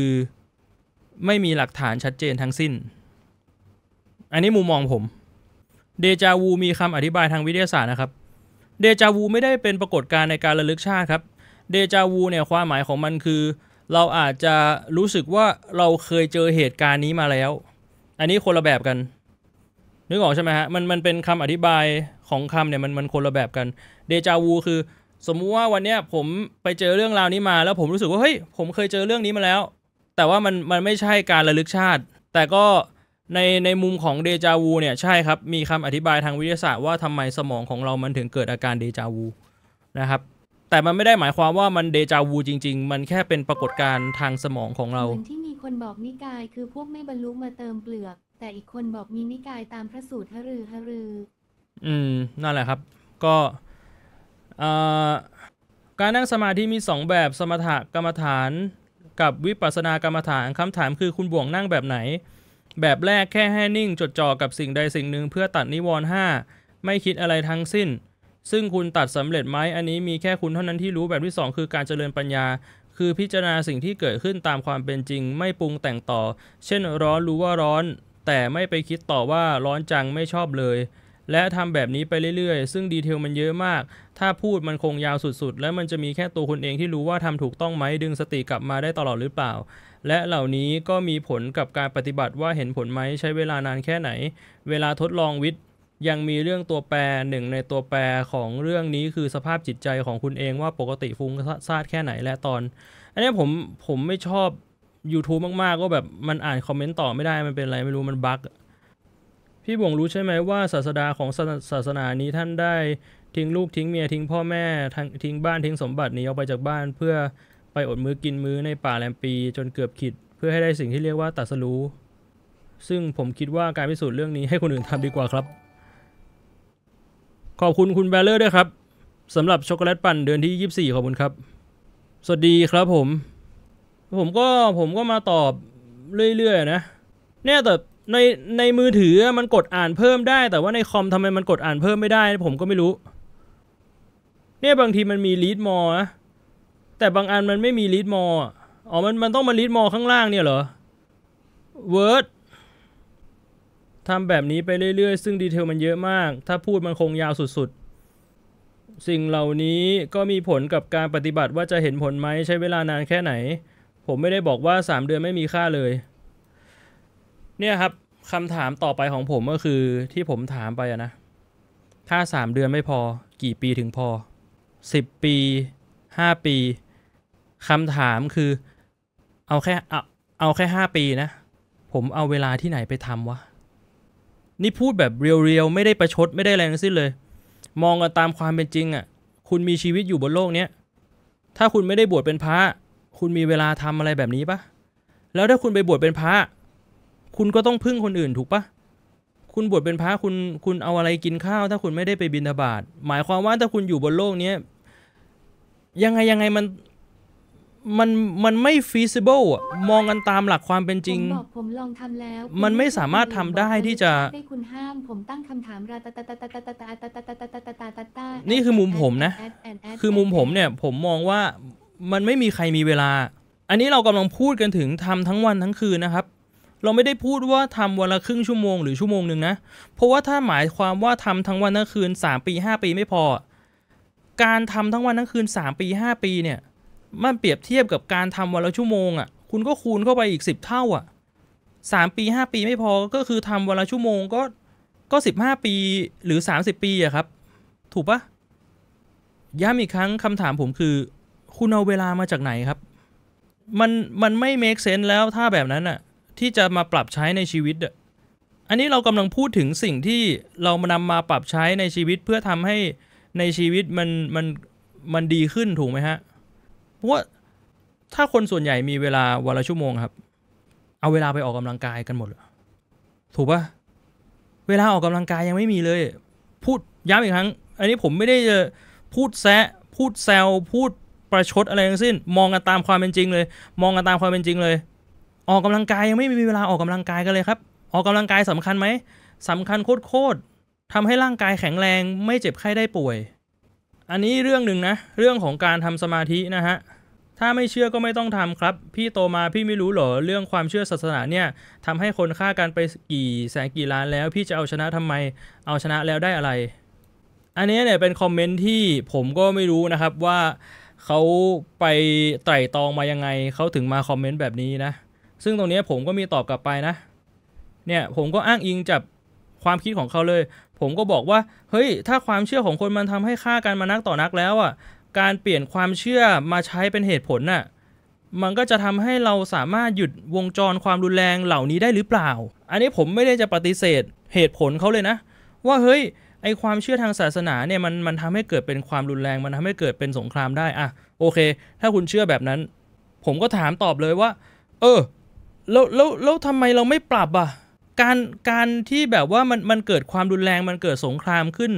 S1: ไม่มีหลักฐานชัดเจนทั้งสิ้น อันนี้มุมมองผมเดจาวูมีคำอธิบายทางวิทยาศาสตร์นะครับเดจาวูไม่ได้เป็นปรากฏการณ์ในการระลึกชาติครับเดจาวูเนี่ยความหมายของมันคือ เราอาจจะรู้สึกว่าเราเคยเจอเหตุการณ์นี้มาแล้ว อันนี้คนละแบบกันนึกออกใช่ไหมฮะ มันมันเป็นคำอธิบายของคำเนี่ยมันมันคนละแบบกัน เดจาวูคือ สมมุติว่าวันเนี้ยผมไปเจอเรื่องราวนี้มา แล้วผมรู้สึกว่าเฮ้ยผมเคยเจอเรื่องนี้มาแล้ว แต่ว่ามันมันไม่ใช่การระลึกชาติ แต่ก็ในในมุมของเดจาวูเนี่ยใช่ครับ มีคำอธิบายทางวิทยาศาสตร์ ว่าทำไมสมองของเรามันถึงเกิดอาการเดจาวูนะครับแต่มันไม่ได้หมายความว่ามันเดจาวูจริง ๆ มันแค่เป็นปรากฏการณ์ทางสมองของเราเหมือ
S2: นที่มีคนบอกนิกายคือพวกไม่บรรลุมาเติมเปลือก แต่อีกคนบอกมีนิกายตามพระสูตรฮรือฮรือ
S1: อืม นั่นแหละครับ ก็การนั่งสมาธิมี 2 แบบสมถกรรมฐาน กับวิปัสสนากรรมฐานคำถามคือคุณบ่วงนั่งแบบไหน แบบแรกแค่ให้นิ่ง จดจ่อกับสิ่งใดสิ่งหนึ่งเพื่อตัดนิวรณ์ห้าไม่คิดอะไรทั้งสิ้นซึ่งคุณตัดสำเร็จไหมอันนี้มีแค่คุณเท่านั้นที่รู้แบบที่2คือการเจริญปัญญา คือพิจารณาสิ่งที่เกิดขึ้นตามความเป็นจริงไม่ปรุงแต่งต่อ เช่นร้อนรู้ว่าร้อน แต่ไม่ไปคิดต่อว่าร้อนจังไม่ชอบเลย และทำแบบนี้ไปเรื่อยๆ ซึ่งดีเทลมันเยอะมาก ถ้าพูดมันคงยาวสุดๆ และมันจะมีแค่ตัวคุณเองที่รู้ว่าทำถูกต้องไหมดึงสติกลับมาได้ตลอดหรือเปล่า และเหล่านี้ก็มีผลกับการปฏิบัติว่าเห็นผลไหมใช้เวลานานแค่ไหน เวลาทดลองวิทย์ยังมีเรื่องตัวแปรหนึ่งในตัวแปรของเรื่องนี้คือสภาพจิตใจของคุณเองว่าปกติฟุ้งซ่านแค่ไหนและตอน อันนี้ผมผมไม่ชอบ YouTube มากๆ ก็แบบมันอ่านคอมเมนต์ต่อไม่ได้มันเป็นอะไรไม่รู้มันบั๊กพี่บ่งรู้ใช่ไหมว่าศาสดาของศาสนานี้ท่านได้ ทิ้งลูกทิ้งเมียทิ้งพ่อแม่ทิ้งบ้านทิ้งสมบัตินี้ออกไปจากบ้าน เพื่อไปอดมือกินมื้อในป่าแลมปีจนเกือบขิดเพื่อให้ได้สิ่งที่เรียกว่าตัสรู้ซึ่งผมคิดว่าการพิสูจน์เรื่องนี้ให้คนอื่นทำดีกว่าครับขอบคุณคุณแบลเลอร์ด้วยครับสำหรับช็อกโกแลตปั่นเดือนที่ 24 ขอบคุณครับ สวัสดีครับผม ผมก็ผมก็มาตอบเรื่อยๆนะ เนี่ยแต่ในในมือถือมันกดอ่านเพิ่มได้ แต่ว่าในคอมทำไมมันกดอ่านเพิ่มไม่ได้ผมก็ไม่รู้ เนี่ยบางทีมันมีลีดมอนะแต่บางอันมันไม่มีลีดมออ๋อมันมันต้องมาลีดมอข้างล่างเนี่ยเหรอ Word ทำแบบนี้ไปเรื่อยๆ ซึ่งดีเทลมันเยอะมาก ถ้าพูดมันคงยาวสุดๆ สิ่งเหล่านี้ก็มีผลกับการปฏิบัติว่าจะเห็นผลไหมใช้เวลานานแค่ไหน ผมไม่ได้บอกว่า 3 เดือนไม่มีค่าเลย เนี่ยครับคำถามต่อไปของผมก็คือ ที่ผมถามไปนะ ถ้า3 เดือนไม่พอ กี่ปีถึงพอ 10 ปี 5 ปี คำถามคือ เอาแค่เอาเอาแค่5ปีนะ ผมเอาเวลาที่ไหนไปทำวะนี่พูดแบบเรียว ๆ ไม่ได้ประชดไม่ได้แรงสิ้นเลย มองกันตามความเป็นจริงอะ่ะคุณมีชีวิตอยู่บนโลกเนี้ยถ้าคุณไม่ได้บวชเป็นพระคุณมีเวลาทำอะไรแบบนี้ปะแล้วถ้าคุณไปบวชเป็นพระ คุณก็ต้องพึ่งคนอื่นถูกปะคุณบวชเป็นพระคุณคุณเอาอะไรกินข้าว ถ้าคุณไม่ได้ไปบิณฑบาตหมายความว่าถ้าคุณอยู่บนโลกเนี้ยยังไงยังไงมันมันมันไม่ feasible อะมองกันตามหลักความเป็นจริงผมบอก
S2: ผมลองทแล้วมันไม่สามารถทำได้ที่จะ้คุณห้ามผมตั้งคำถามราตาตาตาตาตาตาตาตาตาตาตาตาตาตาตา
S1: นี่คือมุมผมนะ คือมุมผมเนี่ยผมมองว่ามันไม่มีใครมีเวลา อันนี้เรากำลังพูดกันถึงทำทั้งวันทั้งคืนนะครับ เราไม่ได้พูดว่าทำวันละครึ่งชั่วโมงหรือ ชั่วโมงหนึ่งนะเพราะว่าถ้าหมายความว่าทำทั้งวันทั้งคืน 3 ปี 5 ปีไม่พอการทำทั้งวันทั้งคืน 3 ปี 5 ปีเนี่ยมันเปรียบเทียบกับการทำวันละชั่วโมงอะ่ะ คุณก็คูณเข้าไปอีกสิบเท่าอะ่ะสามปีห้าปีไม่พอก็คือทำวันละชั่วโมงก็ก็สิบห้าปีหรือสามสิบปีอะครับ ถูกปะ ย้ำอีกครั้งคำถามผมคือคุณเอาเวลามาจากไหนครับ มันมันไม่ make sense แล้วถ้าแบบนั้นอะที่จะมาปรับใช้ในชีวิตอะอันนี้เรากำลังพูดถึงสิ่งที่เรามานำมาปรับใช้ในชีวิตเพื่อทำให้ในชีวิตมันมันมันดีขึ้นถูกไหมฮะพราะว่าถ้าคนส่วนใหญ่มีเวลาวันละชั่วโมงครับ เอาเวลาไปออกกำลังกายกันหมดเหรอถูกปะเวลาออกกำลังกายยังไม่มีเลย พูดย้ำอีกครั้งอันนี้ผมไม่ได้จะพูดแซะพูดแซวพูดประชดอะไรทั้งสิ้น มองกันตามความเป็นจริงเลย มองกันตามความเป็นจริงเลย ออกกำลังกายยังไม่มีเวลาออกกำลังกายกันเลยครับ ออกกำลังกายสำคัญไหมสำคัญโคตรๆทำให้ร่างกายแข็งแรง ไม่เจ็บไข้ได้ป่วยอันนี้เรื่องหนึ่งนะเรื่องของการทำสมาธินะฮะถ้าไม่เชื่อก็ไม่ต้องทำครับ พี่โตมาพี่ไม่รู้หรอเรื่องความเชื่อศาสนาเนี่ยทำให้คนฆ่ากันไปกี่แสนกี่ล้านแล้วพี่จะเอาชนะทำไมเอาชนะแล้วได้อะไร อันนี้เนี่ยเป็นคอมเมนต์ที่ผมก็ไม่รู้นะครับว่าเขาไปไต่ตองมายังไงเขาถึงมาคอมเมนต์แบบนี้นะ ซึ่งตรงนี้ผมก็มีตอบกลับไปนะเนี่ยผมก็อ้างอิงจากความคิดของเขาเลยผมก็บอกว่าเฮ้ยถ้าความเชื่อของคนมันทำให้ฆ่ากันมานักต่อนักแล้วอ่ะ การเปลี่ยนความเชื่อมาใช้เป็นเหตุผลน่ะมันก็จะทำให้เราสามารถหยุดวงจรความรุนแรงเหล่านี้ได้หรือเปล่า อันนี้ผมไม่ได้จะปฏิเสธเหตุผลเขาเลยนะ ว่าเฮ้ยไอความเชื่อทางศาสนาเนี่ยมันมันทำให้เกิดเป็นความรุนแรงมันทำให้เกิดเป็นสงครามได้อะโอเค ถ้าคุณเชื่อแบบนั้น ผมก็ถามตอบเลยว่า เออแล้วแล้วแล้วทำไมเราไม่ปรับอ่ะการการที่แบบว่ามันมันเกิดความรุนแรงมันเกิดสงครามขึ้น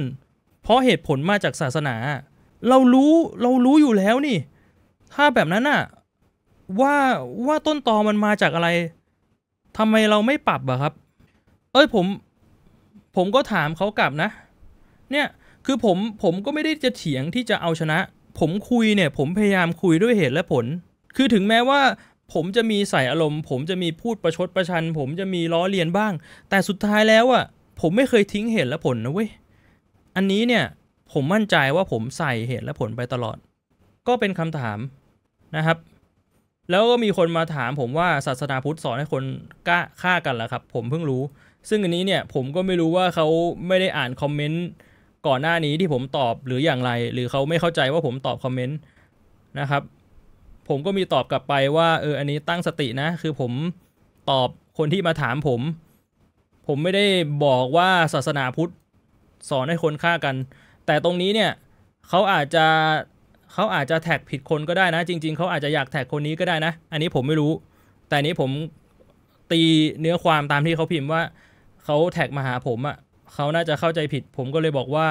S1: เพราะเหตุผลมาจากศาสนา เรารู้ เรารู้อยู่แล้วนี่ ถ้าแบบนั้นอะว่าว่าต้นตอมันมาจากอะไร ทำไมเราไม่ปรับอะครับ เอ้ยผม ผมก็ถามเขากลับนะเนี่ยคือผม ผมก็ไม่ได้จะเถียงที่จะเอาชนะ ผมคุยเนี่ยผมพยายามคุยด้วยเหตุและผล คือถึงแม้ว่าผมจะมีใส่อารมณ์ผมจะมีพูดประชดประชันผมจะมีล้อเลียนบ้าง แต่สุดท้ายแล้วอะผมไม่เคยทิ้งเหตุและผลนะเว้ยอันนี้เนี่ยผมมั่นใจว่าผมใส่เหตุและผลไปตลอด ก็เป็นคำถามนะครับ แล้วก็มีคนมาถาม ผมว่าศาสนาพุทธสอนให้คนกล้าฆ่ากันเหรอครับ ผมเพิ่งรู้ ซึ่งอันนี้เนี่ยผมก็ไม่รู้ว่าเขาไม่ได้อ่านคอมเมนต์ก่อนหน้านี้ที่ผมตอบหรืออย่างไร หรือเขาไม่เข้าใจว่าผมตอบคอมเมนต์นะครับผมก็มีตอบกลับไปว่าเอออันนี้ตั้งสตินะ คือผมตอบคนที่มาถามผม ผมไม่ได้บอกว่าศาสนาพุทธสอนให้คนฆ่ากัน แต่ตรงนี้เนี่ยเขาอาจจะเขาอาจจะแท็กผิดคนก็ได้นะ จริง ๆ เขาอาจจะอยากแท็กคนนี้ก็ได้นะ อันนี้ผมไม่รู้ แต่นี้ผมตีเนื้อความตามที่เขาพิมพ์ว่าเขาแท็กมาหาผมอะ่ะเขาน่าจะเข้าใจผิด ผมก็เลยบอกว่า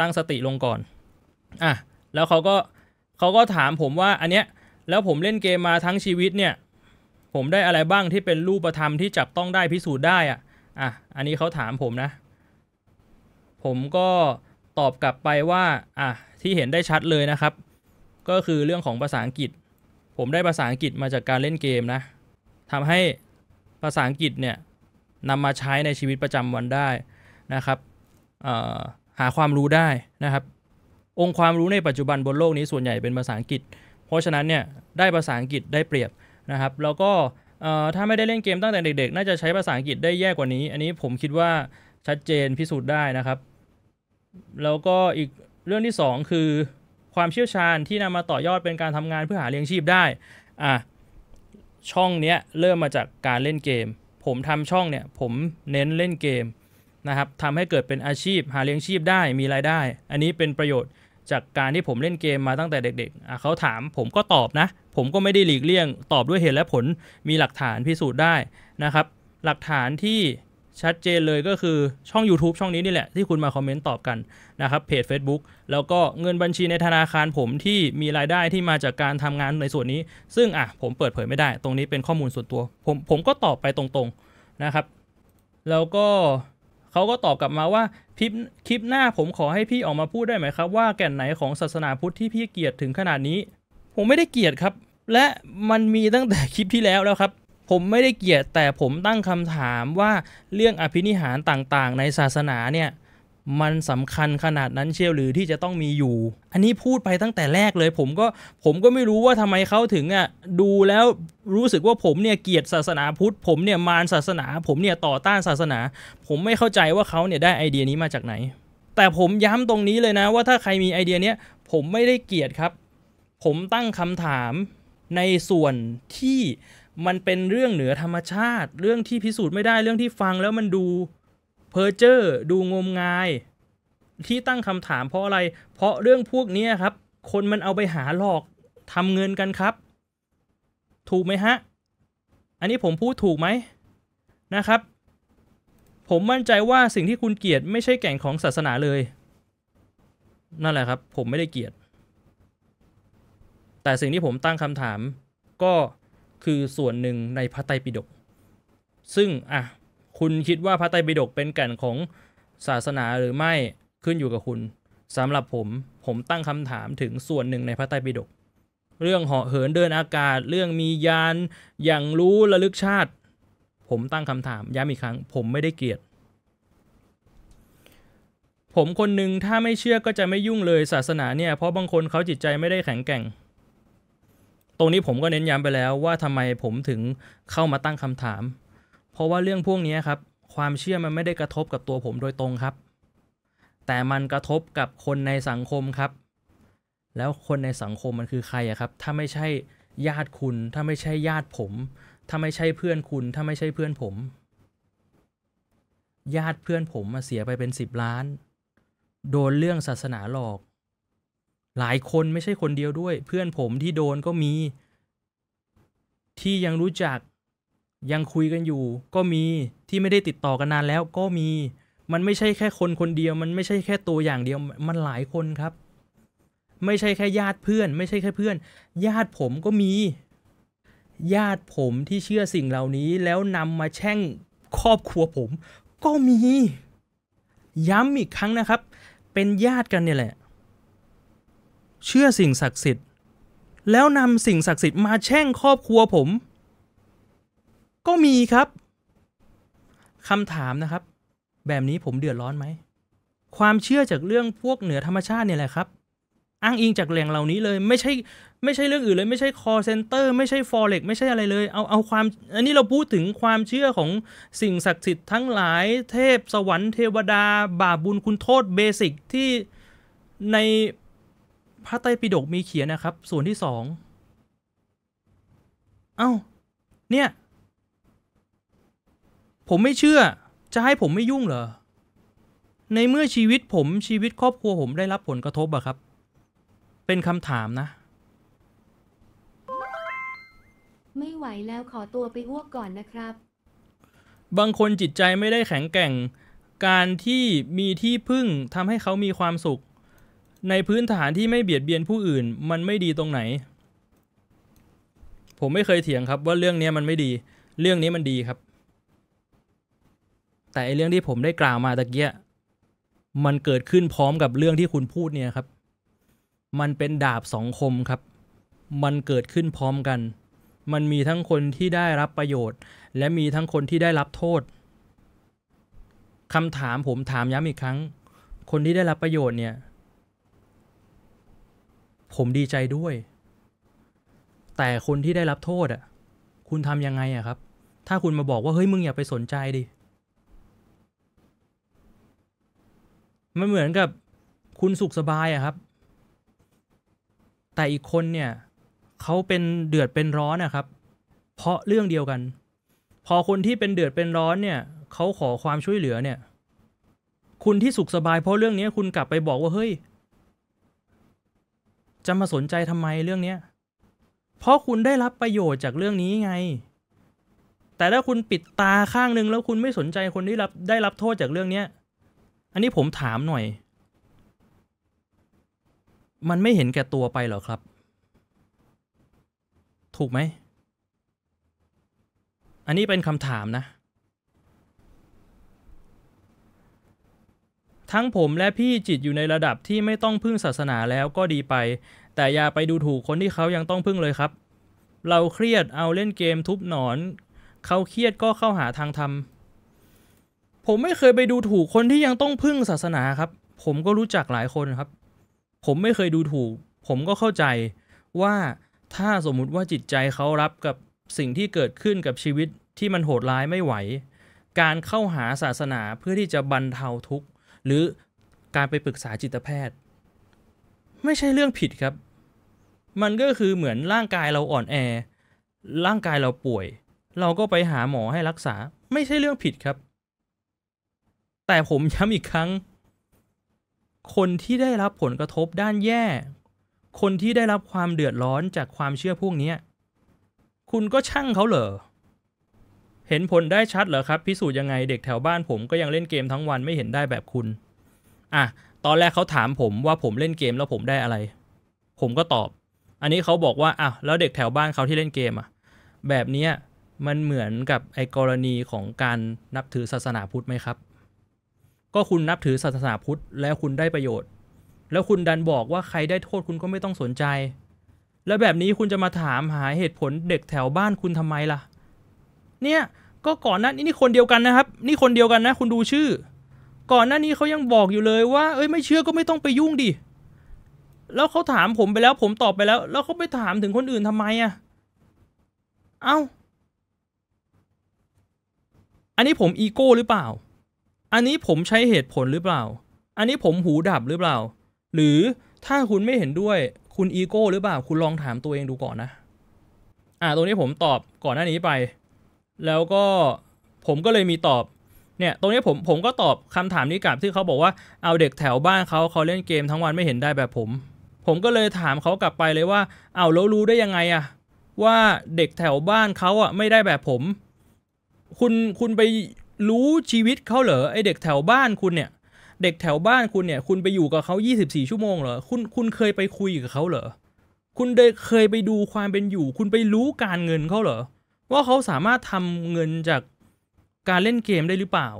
S1: ตั้งสติลงก่อนอ่ะแล้วเขาก็เขาก็ถามผมว่าอันเนี้ยแล้วผมเล่นเกมมาทั้งชีวิตเนี่ย ผมได้อะไรบ้างที่เป็นรูปธรรมที่จับต้องได้พิสูจน์ได้อ่ะ อ่ะ อันนี้เขาถามผมนะ ผมก็ตอบกลับไปว่าอ่ะที่เห็นได้ชัดเลยนะครับ ก็คือเรื่องของภาษาอังกฤษ ผมได้ภาษาอังกฤษมาจากการเล่นเกมนะทำให้ภาษาอังกฤษเนี่ยนำมาใช้ในชีวิตประจำวันได้นะครับหาความรู้ได้นะครับ องค์ความรู้ในปัจจุบันบนโลกนี้ส่วนใหญ่เป็นภาษาอังกฤษราะฉะนั้นเนี่ยได้ภาษาอังกฤษได้เปรียบนะครับแล้วก็ถ้าไม่ได้เล่นเกมตั้งแต่เด็กๆ น่าจะใช้ภาษาอังกฤษได้แย่กว่านี้ อันนี้ผมคิดว่าชัดเจนพิสูจน์ได้นะครับ แล้วก็อีกเรื่องที่2คือ ความเชี่ยวชาญที่นำมาต่อยอดเป็นการทำงานเพื่อหาเลี้ยงชีพได้อ่ะช่องเนี้ยเริ่มมาจากการเล่นเกม ผมทำช่องเนี่ยผมเน้นเล่นเกมนะครับทำให้เกิดเป็นอาชีพหาเลี้ยงชีพได้มีรายได้ อันนี้เป็นประโยชน์จากการที่ผมเล่นเกมมาตั้งแต่เด็กๆ เขาถามผมก็ตอบนะ ผมก็ไม่ได้หลีกเลี่ยงตอบด้วยเหตุและผลมีหลักฐานพิสูจน์ได้นะครับ หลักฐานที่ชัดเจนเลยก็คือช่อง YouTube ช่องนี้นี่แหละที่คุณมาคอมเมนต์ตอบกันนะครับ เพจ Facebook แล้วก็เงินบัญชีในธนาคารผมที่มีรายได้ที่มาจากการทำงานในส่วนนี้ ซึ่งอ่ะผมเปิดเผยไม่ได้ตรงนี้เป็นข้อมูลส่วนตัว ผมผมก็ตอบไปตรง ๆนะครับ แล้วก็เขาก็ตอบกลับมาว่าคลิปคลิปหน้าผมขอให้พี่ออกมาพูดได้ไหมครับว่าแก่นไหนของศาสนาพุทธที่พี่เกลียดถึงขนาดนี้ ผมไม่ได้เกลียดครับ และมันมีตั้งแต่คลิปที่แล้วแล้วครับผมไม่ได้เกลียดแต่ผมตั้งคำถามว่าเรื่องอภินิหารต่างๆ ในศาสนาเนี่ยมันสำคัญขนาดนั้นเชียวหรือที่จะต้องมีอยู่ อันนี้พูดไปตั้งแต่แรกเลย ผมก็ผมก็ไม่รู้ว่าทำไมเขาถึงอ่ะดูแล้วรู้สึกว่าผมเนี่ยเกลียดศาสนาพุทธ ผมเนี่ยมารศาสนา ผมเนี่ยต่อต้านศาสนา ผมไม่เข้าใจว่าเขาเนี่ยได้ไอเดียนี้มาจากไหน แต่ผมย้ำตรงนี้เลยนะ ว่าถ้าใครมีไอเดียเนี้ยผมไม่ได้เกลียดครับ ผมตั้งคำถามในส่วนที่มันเป็นเรื่องเหนือธรรมชาติ เรื่องที่พิสูจน์ไม่ได้เรื่องที่ฟังแล้วมันดูเพอร์เจอร์ดูงมงายที่ตั้งคำถามเพราะอะไรเพราะเรื่องพวกนี้ครับ คนมันเอาไปหาหลอกทำเงินกันครับ ถูกไหมฮะ อันนี้ผมพูดถูกไหมนะครับ ผมมั่นใจว่าสิ่งที่คุณเกลียด ไม่ใช่แก่นของศาสนาเลย นั่นแหละครับ ผมไม่ได้เกลียด แต่สิ่งที่ผมตั้งคำถามก็คือส่วนหนึ่งในพระไตรปิฎกซึ่งอ่ะคุณคิดว่าพระไตรปิฎกเป็นแก่นของศาสนาหรือไม่ขึ้นอยู่กับคุณสำหรับผมผมตั้งคำถามถึงส่วนหนึ่งในพระไตรปิฎกเรื่องเหาะเหินเดินอากาศเรื่องมียานอย่างรู้ระลึกชาติ ผมตั้งคำถามย้ำอีกครั้งผมไม่ได้เกลียด ผมคนหนึ่งถ้าไม่เชื่อก็จะไม่ยุ่งเลยศาสนาเนี่ยเพราะบางคนเขาจิตใจไม่ได้แข็งแกร่ง ตรงนี้ผมก็เน้นย้ำไปแล้วว่าทำไมผมถึงเข้ามาตั้งคำถามเพราะว่าเรื่องพวกนี้ครับ ความเชื่อมันไม่ได้กระทบกับตัวผมโดยตรงครับ แต่มันกระทบกับคนในสังคมครับ แล้วคนในสังคมมันคือใครอะครับ ถ้าไม่ใช่ญาติคุณ ถ้าไม่ใช่ญาติผม ถ้าไม่ใช่เพื่อนคุณถ้าไม่ใช่เพื่อนผม ญาติเพื่อนผมมาเสียไปเป็นสิบล้าน โดนเรื่องศาสนาหลอก หลายคนไม่ใช่คนเดียวด้วย เพื่อนผมที่โดนก็มีที่ยังรู้จักยังคุยกันอยู่ก็มีที่ไม่ได้ติดต่อกันนานแล้วก็มี มันไม่ใช่แค่คนคนเดียวมันไม่ใช่แค่ตัวอย่างเดียวมันหลายคนครับ ไม่ใช่แค่ญาติเพื่อน ไม่ใช่แค่เพื่อน ญาติผมก็มี ญาติผมที่เชื่อสิ่งเหล่านี้แล้วนำมาแช่งครอบครัวผม ก็มี ย้ำอีกครั้งนะครับ เป็นญาติกันเนี่ยแหละ เชื่อสิ่งศักดิ์สิทธิ์ แล้วนำสิ่งศักดิ์สิทธิ์มาแช่งครอบครัวผมก็มีครับคำถามนะครับ แบบนี้ผมเดือดร้อนไหม ความเชื่อจากเรื่องพวกเหนือธรรมชาติเนี่ยแหละครับ อ้างอิงจากแหล่งเหล่านี้เลย ไม่ใช่ ไม่ใช่เรื่องอื่นเลยไม่ใช่คอเซนเตอร์ไม่ใช่ฟอเร็กไม่ใช่อะไรเลย เอาเอาความอันนี้เราพูดถึงความเชื่อของสิ่งศักดิ์สิทธิ์ทั้งหลาย เทพสวรรค์เทวดา บาบุญคุณโทษเบสิกที่ใน พระไตรปิฎกมีเขียนนะครับ ส่วนที่สองเอา้าเนี่ยผมไม่เชื่อจะให้ผมไม่ยุ่งเหรอในเมื่อชีวิตผมชีวิตครอบครัวผมได้รับผลกระทบอะครับ เป็นคำถามนะ
S2: ไม่ไหวแล้วขอตัวไปอ้วกก่อนนะครับ
S1: บางคนจิตใจไม่ได้แข็งแกร่ง การที่มีที่พึ่งทำให้เขามีความสุข ในพื้นฐานที่ไม่เบียดเบียนผู้อื่นมันไม่ดีตรงไหน ผมไม่เคยเถียงครับ ว่าเรื่องนี้มันไม่ดี เรื่องนี้มันดีครับแต่ไอเรื่องที่ผมได้กล่าวมาตะเกียะมันเกิดขึ้นพร้อมกับเรื่องที่คุณพูดเนี่ยครับ มันเป็นดาบสองคมครับ มันเกิดขึ้นพร้อมกัน มันมีทั้งคนที่ได้รับประโยชน์ และมีทั้งคนที่ได้รับโทษคำถามผมถามย้ำอีกครั้ง คนที่ได้รับประโยชน์เนี่ย ผมดีใจด้วย แต่คนที่ได้รับโทษอ่ะ คุณทำยังไงอ่ะครับ ถ้าคุณมาบอกว่าเฮ้ยมึงอย่าไปสนใจดิมันเหมือนกับคุณสุขสบายอะครับ แต่อีกคนเนี่ยเขาเป็นเดือดเป็นร้อนนะครับ เพราะเรื่องเดียวกัน พอคนที่เป็นเดือดเป็นร้อนเนี่ยเขาขอความช่วยเหลือเนี่ย คุณที่สุขสบายเพราะเรื่องนี้คุณกลับไปบอกว่า เฮ้ยจะมาสนใจทำไมเรื่องนี้เพราะคุณได้รับประโยชน์จากเรื่องนี้ไง แต่ถ้าคุณปิดตาข้างนึงแล้วคุณไม่สนใจคนที่รับได้รับโทษจากเรื่องนี้อันนี้ผมถามหน่อย มันไม่เห็นแก่ตัวไปเหรอครับ ถูกไหม อันนี้เป็นคำถามนะ ทั้งผมและพี่จิตอยู่ในระดับที่ไม่ต้องพึ่งศาสนาแล้วก็ดีไป แต่อย่าไปดูถูกคนที่เขายังต้องพึ่งเลยครับ เราเครียดเอาเล่นเกมทุบหนอน เขาเครียดก็เข้าหาทางทำผมไม่เคยไปดูถูกคนที่ยังต้องพึ่งศาสนาครับ ผมก็รู้จักหลายคนครับ ผมไม่เคยดูถูก ผมก็เข้าใจว่าถ้าสมมุติว่าจิตใจเขารับกับสิ่งที่เกิดขึ้นกับชีวิตที่มันโหดร้ายไม่ไหว การเข้าหาศาสนาเพื่อที่จะบรรเทาทุกข์หรือการไปปรึกษาจิตแพทย์ ไม่ใช่เรื่องผิดครับ มันก็คือเหมือนร่างกายเราอ่อนแอ ร่างกายเราป่วย เราก็ไปหาหมอให้รักษา ไม่ใช่เรื่องผิดครับแต่ผมย้ำอีกครั้ง คนที่ได้รับผลกระทบด้านแย่ คนที่ได้รับความเดือดร้อนจากความเชื่อพวกนี้ คุณก็ช่างเขาเหรอ เห็นผลได้ชัดเหรอครับพิสูจน์ยังไงเด็กแถวบ้านผมก็ยังเล่นเกมทั้งวันไม่เห็นได้แบบคุณอ่ะตอนแรกเขาถามผมว่าผมเล่นเกมแล้วผมได้อะไร ผมก็ตอบ อันนี้เขาบอกว่าอ้าวแล้วเด็กแถวบ้านเขาที่เล่นเกมอ่ะแบบนี้มันเหมือนกับไอ้กรณีของการนับถือศาสนาพุทธไหมครับก็คุณนับถือศาสนาพุทธแล้วคุณได้ประโยชน์ แล้ว คุณดันบอกว่าใครได้โทษคุณก็ไม่ต้องสนใจ แล้ว แบบนี้คุณจะมาถามหาเหตุผลเด็กแถวบ้านคุณทำไมล่ะ เนี่ยก็ก่อนหน้านี้นี่คนเดียวกันนะครับ นี่คนเดียวกันนะ คุณดูชื่อ ก่อนหน้านี้เขายังบอกอยู่เลยว่า เอ้ยไม่เชื่อก็ไม่ต้องไปยุ่งดิแล้วเขาถามผมไปแล้ว ผมตอบไปแล้ว แล้วเขาไปถามถึงคนอื่นทำไมอะ่ะเอา้า อันนี้ผมอีโก้หรือเปล่าอันนี้ผมใช้เหตุผลหรือเปล่า อันนี้ผมหูดับหรือเปล่า หรือถ้าคุณไม่เห็นด้วยคุณอีโก้หรือเปล่า คุณลองถามตัวเองดูก่อนนะ อ่าตรงนี้ผมตอบก่อนหน้านี้ไป แล้วก็ผมก็เลยมีตอบ เนี่ย ตรงนี้ผมผมก็ตอบคำถามนี้กลับที่เขาบอกว่าเอาเด็กแถวบ้านเขาเขาเล่นเกมทั้งวันไม่เห็นได้แบบผม ผมก็เลยถามเขากลับไปเลยว่า เอาแล้วรู้ได้ยังไงอะ ว่าเด็กแถวบ้านเขาอะไม่ได้แบบผม คุณคุณไปรู้ชีวิตเขาเหรอไอเด็กแถวบ้านคุณเนี่ย เด็กแถวบ้านคุณเนี่ยคุณไปอยู่กับเขา 24 ชั่วโมงเหรอคุณคุณเคยไปคุยกับเขาเหรอคุณเคยไปดูความเป็นอยู่ คุณไปรู้การเงินเขาเหรอว่าเขาสามารถทำเงินจากการเล่นเกมได้หรือเปล่า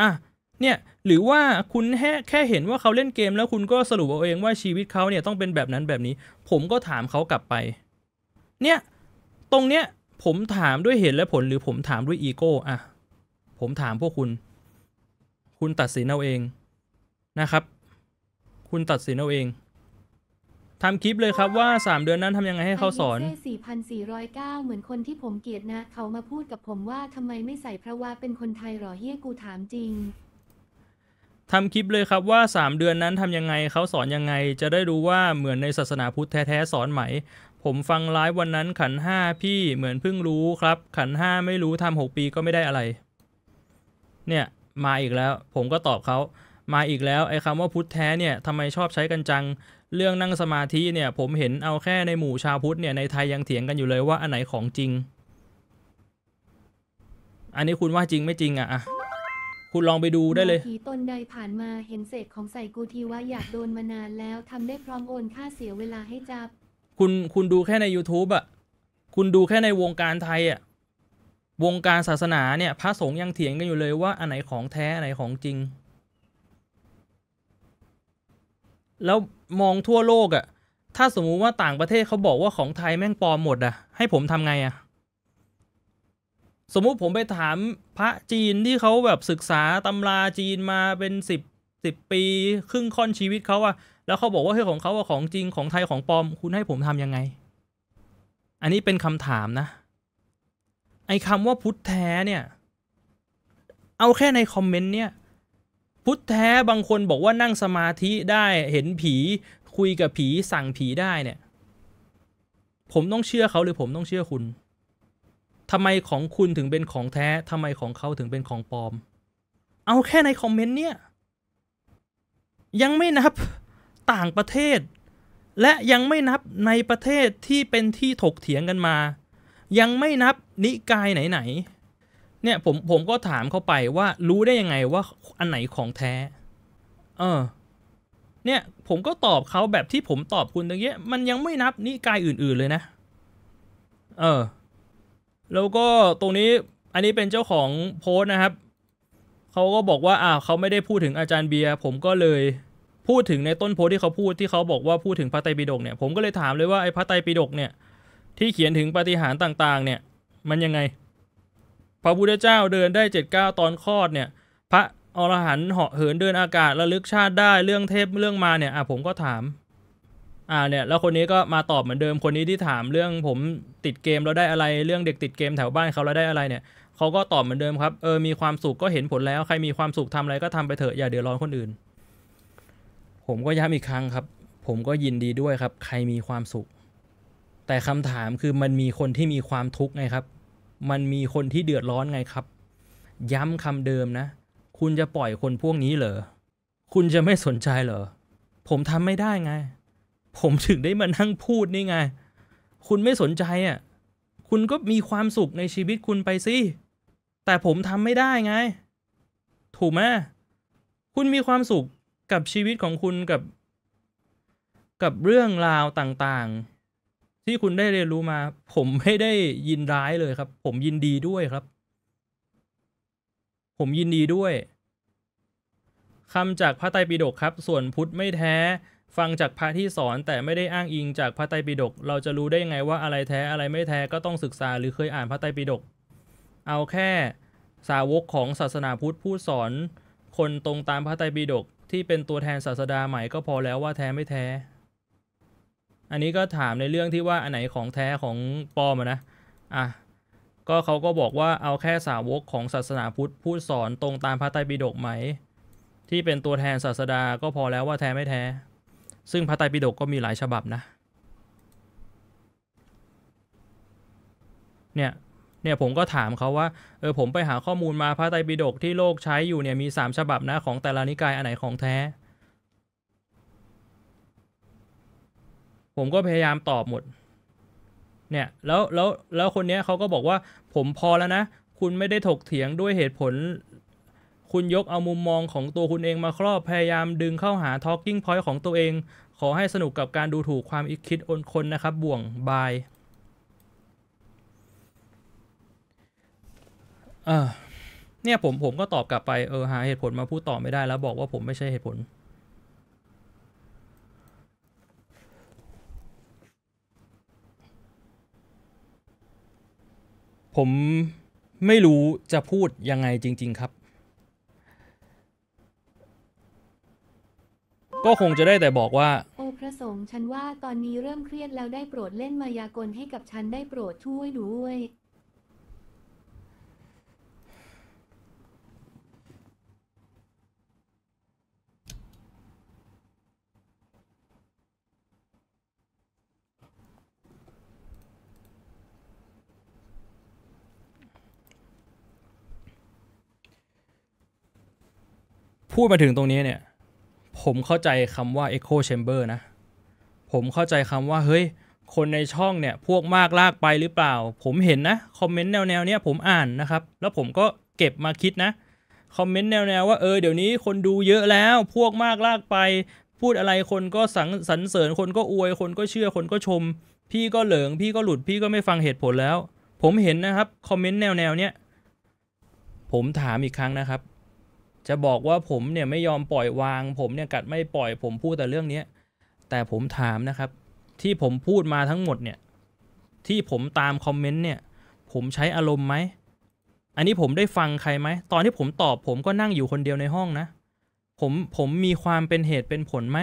S1: อ่ะเนี่ย หรือว่าคุณแค่แค่เห็นว่าเขาเล่นเกมแล้วคุณก็สรุปเอาเองว่าชีวิตเขาเนี่ยต้องเป็นแบบนั้นแบบนี้ ผมก็ถามเขากลับไปเนี่ยตรงเนี้ยผมถามด้วยเหตุและผลหรือผมถามด้วยอีโก้อ่ะผมถามพวกคุณ คุณตัดสินเอาเองนะครับ คุณตัดสินเอาเองทำคลิปเลยครับว่า 3 เดือนนั้นทำยังไงให้เขาสอน
S2: 4,409เหมือนคนที่ผมเกลียดนะ เขามาพูดกับผมว่าทำไมไม่ใส่พระว่าเป็นคนไทยหรอเฮียกูถามจริง
S1: ทำคลิปเลยครับว่า 3 เดือนนั้นทำยังไงเขาสอนยังไง จะได้รู้ว่าเหมือนในศาสนาพุทธแท้ๆสอนไหม ผมฟังไลฟ์วันนั้นขันห้าพี่เหมือนเพิ่งรู้ครับ ขันห้าไม่รู้ทำหกปีก็ไม่ได้อะไรเนี่ยมาอีกแล้วผมก็ตอบเขา มาอีกแล้วไอ้คำว่าพุทธแท้เนี่ยทำไมชอบใช้กันจัง เรื่องนั่งสมาธิเนี่ย ผมเห็นเอาแค่ในหมู่ชาวพุทธเนี่ยในไทยยังเถียงกันอยู่เลยว่าอันไหนของจริง อันนี้คุณว่าจริงไม่จริงอะ่ะคุณลองไปดูได้เลยผ
S2: ีตนใดผ่านมาเห็นเศษของใส่กูทีว่าอยากโดนมานานแล้วทำได้พร้อมโอนค่าเสียเวลาให้จับ
S1: คุณคุณดูแค่ใน YouTube อะคุณดูแค่ในวงการไทยอ่ะวงการศาสนาเนี่ยพระสงฆ์ยังเถียงกันอยู่เลยว่าอันไหนของแท้อันไหนของจริง แล้วมองทั่วโลกอะ่ะ ถ้าสมมุติว่าต่างประเทศเขาบอกว่าของไทยแม่งปลอมหมดอะ่ะให้ผมทำไงอะ่ะ สมมุติผมไปถามพระจีนที่เขาแบบศึกษาตำราจีนมาเป็นสิบสิบปี ครึ่งค่อนชีวิตเขาอะแล้วเขาบอกว่าเฮ้ยของเขาว่าของจริงของไทยของปลอมคุณให้ผมทํำยังไง อันนี้เป็นคำถามนะไอคำว่าพุทธแท้เนี่ย เอาแค่ในคอมเมนต์เนี่ยพุทธแท้บางคนบอกว่านั่งสมาธิได้เห็นผีคุยกับผีสั่งผีได้เนี่ย ผมต้องเชื่อเขาหรือผมต้องเชื่อคุณทำไมของคุณถึงเป็นของแท้ทำไมของเขาถึงเป็นของปลอม เอาแค่ในคอมเมนต์เนี่ย ยังไม่นับต่างประเทศ และยังไม่นับในประเทศที่เป็นที่ถกเถียงกันมายังไม่นับนิกายไหนๆเนี่ยผมผมก็ถามเขาไปว่ารู้ได้ยังไงว่าอันไหนของแท้ เออ เนี่ยผมก็ตอบเขาแบบที่ผมตอบคุณตะเกียมันยังไม่นับนิกายอื่น ๆเลยนะ เออ แล้วก็ตรงนี้อันนี้เป็นเจ้าของโพสต์นะครับเขาก็บอกว่าอ้าวเขาไม่ได้พูดถึงอาจารย์เบียร์ผมก็เลยพูดถึงในต้นโพสที่เขาพูดที่เขาบอกว่าพูดถึงพระไตรปิฎกเนี่ยผมก็เลยถามเลยว่าไอ้พระไตรปิฎกเนี่ยที่เขียนถึงปฏิหารต่างๆเนี่ยมันยังไงพระพุทธเจ้าเดินได้เจ็ดเก้าตอนคลอดเนี่ยพระอรหันต์เหาะเหินเดินอากาศระลึกชาติได้เรื่องเทพเรื่องมาเนี่ยอ่ะผมก็ถามอ่าเนี่ยแล้วคนนี้ก็มาตอบเหมือนเดิมคนนี้ที่ถามเรื่องผมติดเกมเราได้อะไรเรื่องเด็กติดเกมแถวบ้านเขาเราได้อะไรเนี่ยเขาก็ตอบเหมือนเดิมครับเออมีความสุขก็เห็นผลแล้วใครมีความสุขทำอะไรก็ทำไปเถอะอย่าเดือดร้อนคนอื่น ผมก็ย้ำอีกครั้งครับ ผมก็ยินดีด้วยครับ ใครมีความสุขแต่คำถามคือมันมีคนที่มีความทุกข์ไงครับ มันมีคนที่เดือดร้อนไงครับ ย้ำคำเดิมนะ คุณจะปล่อยคนพวกนี้เหรอ คุณจะไม่สนใจเหรอ ผมทำไม่ได้ไง ผมถึงได้มานั่งพูดนี่ไง คุณไม่สนใจอะ่ะคุณก็มีความสุขในชีวิตคุณไปสิ แต่ผมทำไม่ได้ไง ถูกไหม คุณมีความสุขกับชีวิตของคุณกับ กับเรื่องราวต่าง ๆที่คุณได้เรียนรู้มา ผมไม่ได้ยินร้ายเลยครับ ผมยินดีด้วยครับ ผมยินดีด้วยคำจากพระไตรปิฎกครับ ส่วนพุทธไม่แท้ ฟังจากพระที่สอนแต่ไม่ได้อ้างอิงจากพระไตรปิฎกเราจะรู้ได้ยังไงว่าอะไรแท้อะไรไม่แท้ก็ต้องศึกษา หรือเคยอ่านพระไตรปิฎกเอาแค่สาวกของศาสนาพุทธผู้สอน คนตรงตามพระไตรปิฎกที่เป็นตัวแทนศาสดาใหม่ก็พอแล้วว่าแท้ไม่แท้อันนี้ก็ถามในเรื่องที่ว่าอันไหนของแท้ของปลอมนะ อ่ะ ก็เขาก็บอกว่าเอาแค่สาวกของศาสนาพุทธพูดสอนตรงตามพระไตรปิฎกไหม ที่เป็นตัวแทนศาสดาก็พอแล้วว่าแท้ไม่แท้ ซึ่งพระไตรปิฎกก็มีหลายฉบับนะ เนี่ย เนี่ย ผมก็ถามเขาว่าเออผมไปหาข้อมูลมาพระไตรปิฎกที่โลกใช้อยู่เนี่ยมี3ฉบับนะของแต่ละนิกายอันไหนของแท้ผมก็พยายามตอบหมด เนี่ย แล้ว แล้ว แล้ว คนเนี้ยเขาก็บอกว่า ผมพอแล้วนะ คุณไม่ได้ถกเถียงด้วยเหตุผล คุณยกเอามุมมองของตัวคุณเองมาครอบพยายามดึงเข้าหาล์กกิ้งพอยต์ของตัวเอง ขอให้สนุกกับการดูถูกความอิคิดอนคนนะครับ บ่วงบายเนี่ยผมผมก็ตอบกลับไป เออหาเหตุผลมา พูดต่อไม่ได้แล้วบอกว่าผมไม่ใช่เหตุผลผมไม่รู้จะพูดยังไงจริง ๆ ครับ ก็คงจะได้แต่บอกว่า
S2: โอ้พระสงฆ์ฉันว่าตอนนี้เริ่มเครียดแล้วได้โปรดเล่นมายากลให้กับฉันได้โปรดช่วยด้วย
S1: พูดมาถึงตรงนี้เนี่ย ผมเข้าใจคำว่า Echo Chamber นะ ผมเข้าใจคำว่า เฮ้ย คนในช่องเนี่ยพวกมากลากไปหรือเปล่า ผมเห็นนะคอมเมนต์แนวแนวเนี้ยผมอ่านนะครับ แล้วผมก็เก็บมาคิดนะคอมเมนต์แนวแนวว่าเออเดี๋ยวนี้คนดูเยอะแล้วพวกมากลากไป พูดอะไรคนก็สังสรรเสริญคนก็อวยคนก็เชื่อคนก็ชม พี่ก็เหลิงพี่ก็หลุด พี่ก็ไม่ฟังเหตุผลแล้ว ผมเห็นนะครับคอมเมนต์แนวแนวเนี้ยผมถามอีกครั้งนะครับจะบอกว่าผมเนี่ยไม่ยอมปล่อยวาง ผมเนี่ยกัดไม่ปล่อยผมพูดแต่เรื่องนี้แต่ผมถามนะครับที่ผมพูดมาทั้งหมดเนี่ยที่ผมตามคอมเมนต์เนี่ยผมใช้อารมณ์ไหมอันนี้ผมได้ฟังใครไหมตอนที่ผมตอบผมก็นั่งอยู่คนเดียวในห้องนะผมผมมีความเป็นเหตุเป็นผลไหม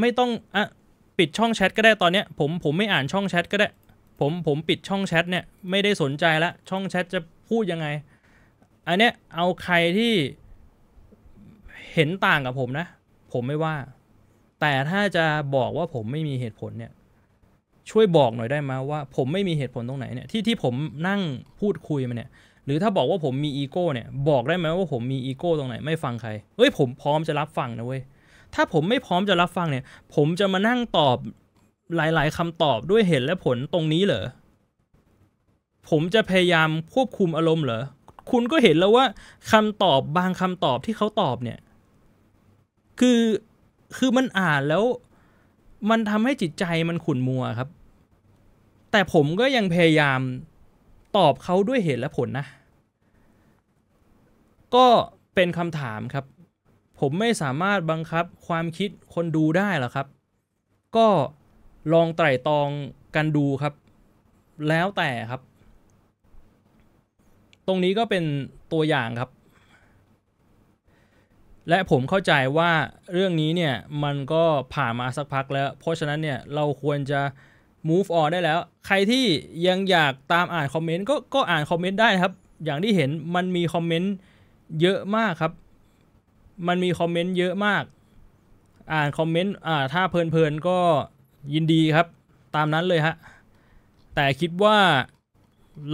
S1: ไม่ต้องอ่ะปิดช่องแชทก็ได้ตอนเนี้ยผมผมไม่อ่านช่องแชทก็ได้ผมผมปิดช่องแชทเนี่ยไม่ได้สนใจละช่องแชทจะพูดยังไงอันเนี้ยเอาใครที่เห็นต่างกับผมนะ ผมไม่ว่า แต่ถ้าจะบอกว่าผมไม่มีเหตุผลเนี่ยช่วยบอกหน่อยได้ไหมว่า ผมไม่มีเหตุผลตรงไหนเนี่ยที่ที่ผมนั่งพูดคุยมาเนี่ย หรือถ้าบอกว่าผมมีอีโก้เนี่ย บอกได้ไหมว่าผมมีอีโก้ตรงไหน ไม่ฟังใครเอ้ยผมพร้อมจะรับฟังนะเว้ยถ้าผมไม่พร้อมจะรับฟังเนี่ย ผมจะมานั่งตอบหลายๆคำตอบด้วยเหตุและผลตรงนี้เหรอผมจะพยายามควบคุมอารมณ์เหรอคุณก็เห็นแล้วว่าคำตอบบางคำตอบที่เขาตอบเนี่ย คือคือมันอ่านแล้วมันทำให้จิตใจมันขุ่นมัวครับ แต่ผมก็ยังพยายามตอบเขาด้วยเหตุและผลนะ ก็เป็นคำถามครับ ผมไม่สามารถบังคับความคิดคนดูได้หรอครับ ก็ลองไตร่ตองกันดูครับแล้วแต่ครับตรงนี้ก็เป็นตัวอย่างครับ และผมเข้าใจว่าเรื่องนี้เนี่ยมันก็ผ่านมาสักพักแล้ว เพราะฉะนั้นเนี่ยเราควรจะ move on ได้แล้ว ใครที่ยังอยากตามอ่านคอมเมนต์ก็ก็อ่านคอมเมนต์ได้ครับ อย่างที่เห็นมันมีคอมเมนต์เยอะมากครับ มันมีคอมเมนต์เยอะมาก อ่านคอมเมนต์อ่าถ้าเพลินๆก็ยินดีครับ ตามนั้นเลยฮะ แต่คิดว่า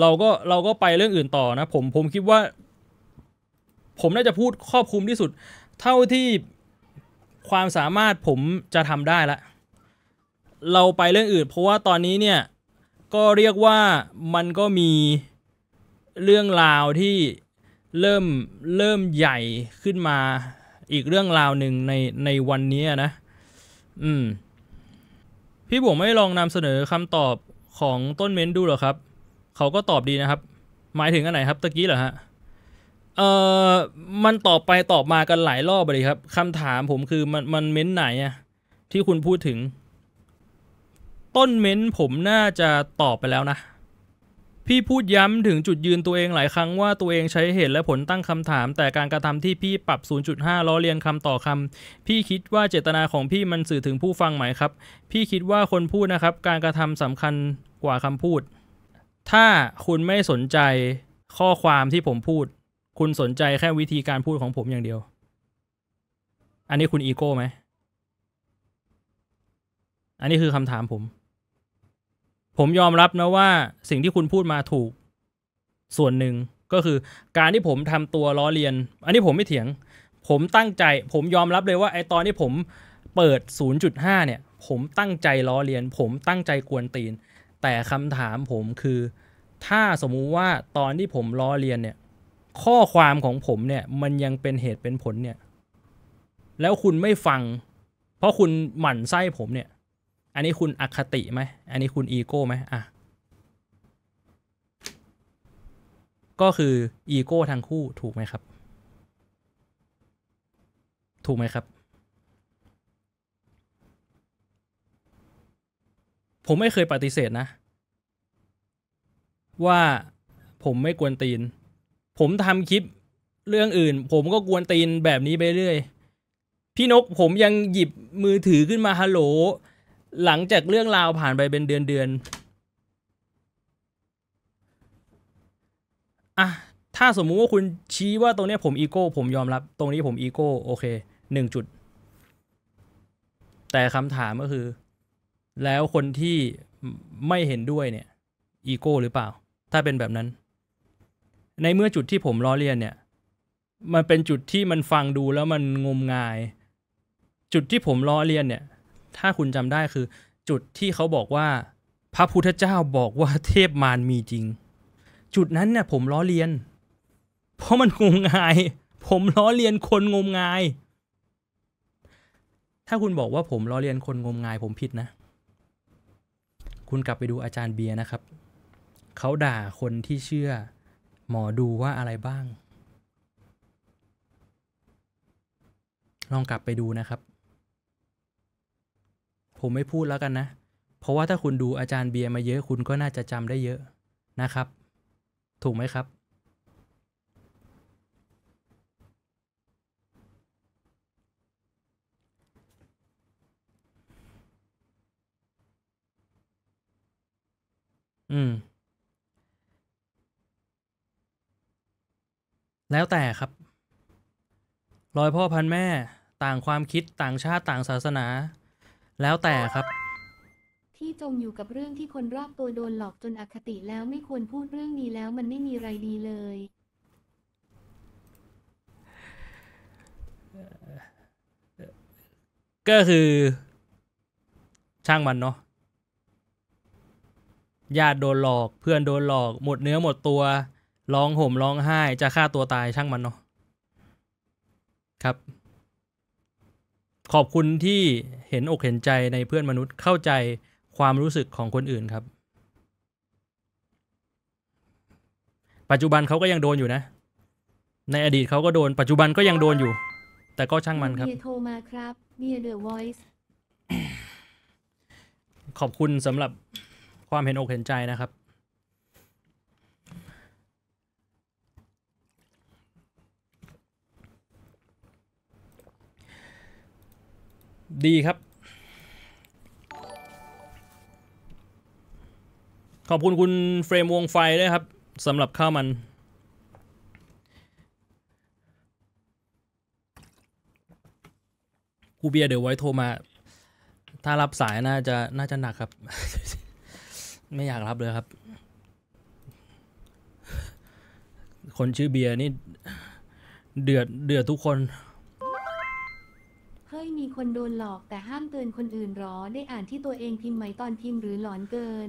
S1: เราก็เราก็ไปเรื่องอื่นต่อนะ ผมผมคิดว่า ผมน่าจะพูดครอบคลุมที่สุด เท่าที่ความสามารถผมจะทำได้ละ เราไปเรื่องอื่นเพราะว่าตอนนี้เนี่ย ก็เรียกว่ามันก็มีเรื่องราวที่เริ่มเริ่มใหญ่ขึ้นมาอีกเรื่องราวหนึ่งในในวันนี้นะ อืม พี่บมงไม่ลองนำเสนอคำตอบของต้นเม้นดูหรอครับเขาก็ตอบดีนะครับ หมายถึงอะไรครับตะกี้เหรอฮะ เอ่อ มันตอบไปตอบมากันหลายรอบเลยครับคำถามผมคือมันมันเม้นไหนอะที่คุณพูดถึง ต้นเม้นผมน่าจะตอบไปแล้วนะ พี่พูดย้ำถึงจุดยืนตัวเองหลายครั้งว่าตัวเองใช้เหตุและผลตั้งคำถาม แต่การกระทำที่พี่ปรับ 0.5ล้อเลียนคำต่อคำพี่คิดว่าเจตนาของพี่มันสื่อถึงผู้ฟังไหมครับ พี่คิดว่าคนพูดนะครับ การกระทำสำคัญกว่าคำพูดถ้าคุณไม่สนใจข้อความที่ผมพูด คุณสนใจแค่วิธีการพูดของผมอย่างเดียว อันนี้คุณอีโก้ไหม อันนี้คือคำถามผม ผมยอมรับนะว่าสิ่งที่คุณพูดมาถูก ส่วนหนึ่งก็คือการที่ผมทำตัวล้อเลียน อันนี้ผมไม่เถียง ผมตั้งใจ ผมยอมรับเลยว่าไอตอนที่ผมเปิด 0.5เนี่ย ผมตั้งใจล้อเลียน ผมตั้งใจกวนตีนแต่คำถามผมคือ ถ้าสมมุติว่าตอนที่ผมล้อเรียนเนี่ย ข้อความของผมเนี่ยมันยังเป็นเหตุเป็นผลเนี่ย แล้วคุณไม่ฟัง เพราะคุณหมั่นไส้ผมเนี่ย อันนี้คุณอคติไหมอันนี้คุณอีโก้ไหมอ่ะก็คืออีโก้ทั้งคู่ถูกไหมครับ ถูกไหมครับผมไม่เคยปฏิเสธนะ ว่าผมไม่กวนตีน ผมทำคลิปเรื่องอื่น ผมก็กวนตีนแบบนี้ไปเรื่อย พี่นกผมยังหยิบมือถือขึ้นมาฮัลโหลหลังจากเรื่องราวผ่านไปเป็นเดือนเดือนอะถ้าสมมุติว่าคุณชี้ว่าตรงนี้ผมอีโก้ ผมยอมรับ ตรงนี้ผมอีโก้โอเคหนึ่งจุด แต่คำถามก็คือแล้วคนที่ไม่เห็นด้วยเนี่ย อีโก้หรือเปล่า ถ้าเป็นแบบนั้น ในเมื่อจุดที่ผมล้อเลียนเนี่ยมันเป็นจุดที่มันฟังดูแล้วมันงมงาย จุดที่ผมล้อเลียนเนี่ย ถ้าคุณจำได้คือจุดที่เขาบอกว่า พระพุทธเจ้าบอกว่าเทพมารมีจริง จุดนั้นเนี่ยผมล้อเลียน เพราะมันงมงาย ผมล้อเลียนคนงมงาย ถ้าคุณบอกว่าผมล้อเลียนคนงมงายผมผิดนะคุณกลับไปดูอาจารย์เบียร์นะครับ เขาด่าคนที่เชื่อ หมอดูว่าอะไรบ้าง ลองกลับไปดูนะครับ ผมไม่พูดแล้วกันนะ เพราะว่าถ้าคุณดูอาจารย์เบียร์มาเยอะคุณก็น่าจะจำได้เยอะนะครับ ถูกไหมครับอืม แล้วแต่ครับ รอยพ่อพันแม่ต่างความคิดต่างชาติต่างศาสนา แล้วแต่ครับ ที่จ
S2: มอยู่กับเรื่องที่คนรอบตัวโดนหลอกจนอคติแล้วไม่ควรพูดเรื่องนี้แล้วมันไม่มีอะไรดีเลย
S1: ก็คือ ช่างมันเนาะญาติโดนหลอก เพื่อนโดนหลอก หมดเนื้อหมดตัวร้องห่มร้องไห้ จะฆ่าตัวตายช่างมันเนาะครับ ขอบคุณที่เห็นอกเห็นใจในเพื่อนมนุษย์เข้าใจความรู้สึกของคนอื่นครับ ปัจจุบันเขาก็ยังโดนอยู่นะ ในอดีตเขาก็โดนปัจจุบันก็ยังโดนอยู่ แต่ก็ช่างมันครับเบี
S2: ยโทรมาครับเบียเดอะวอยซ์
S1: ขอบคุณสำหรับความเห็นอกเห็นใจนะครับ ดีครับ ขอบคุณคุณเฟรมวงไฟด้วยครับสำหรับข้าวมัน กูเบียเดี๋ยวไว้โทรมา ถ้ารับสายน่าจะน่าจะหนักครับไม่อยากรับเลยครับ คนชื่อเบียร์นี่เดือดเดือดทุกคน
S2: เฮ้ยมีคนโดนหลอกแต่ห้ามเตือนคนอื่นหรอ ได้อ่านที่ตัวเองพิมพ์ไหมตอนพิมพ์หรือหลอนเกิน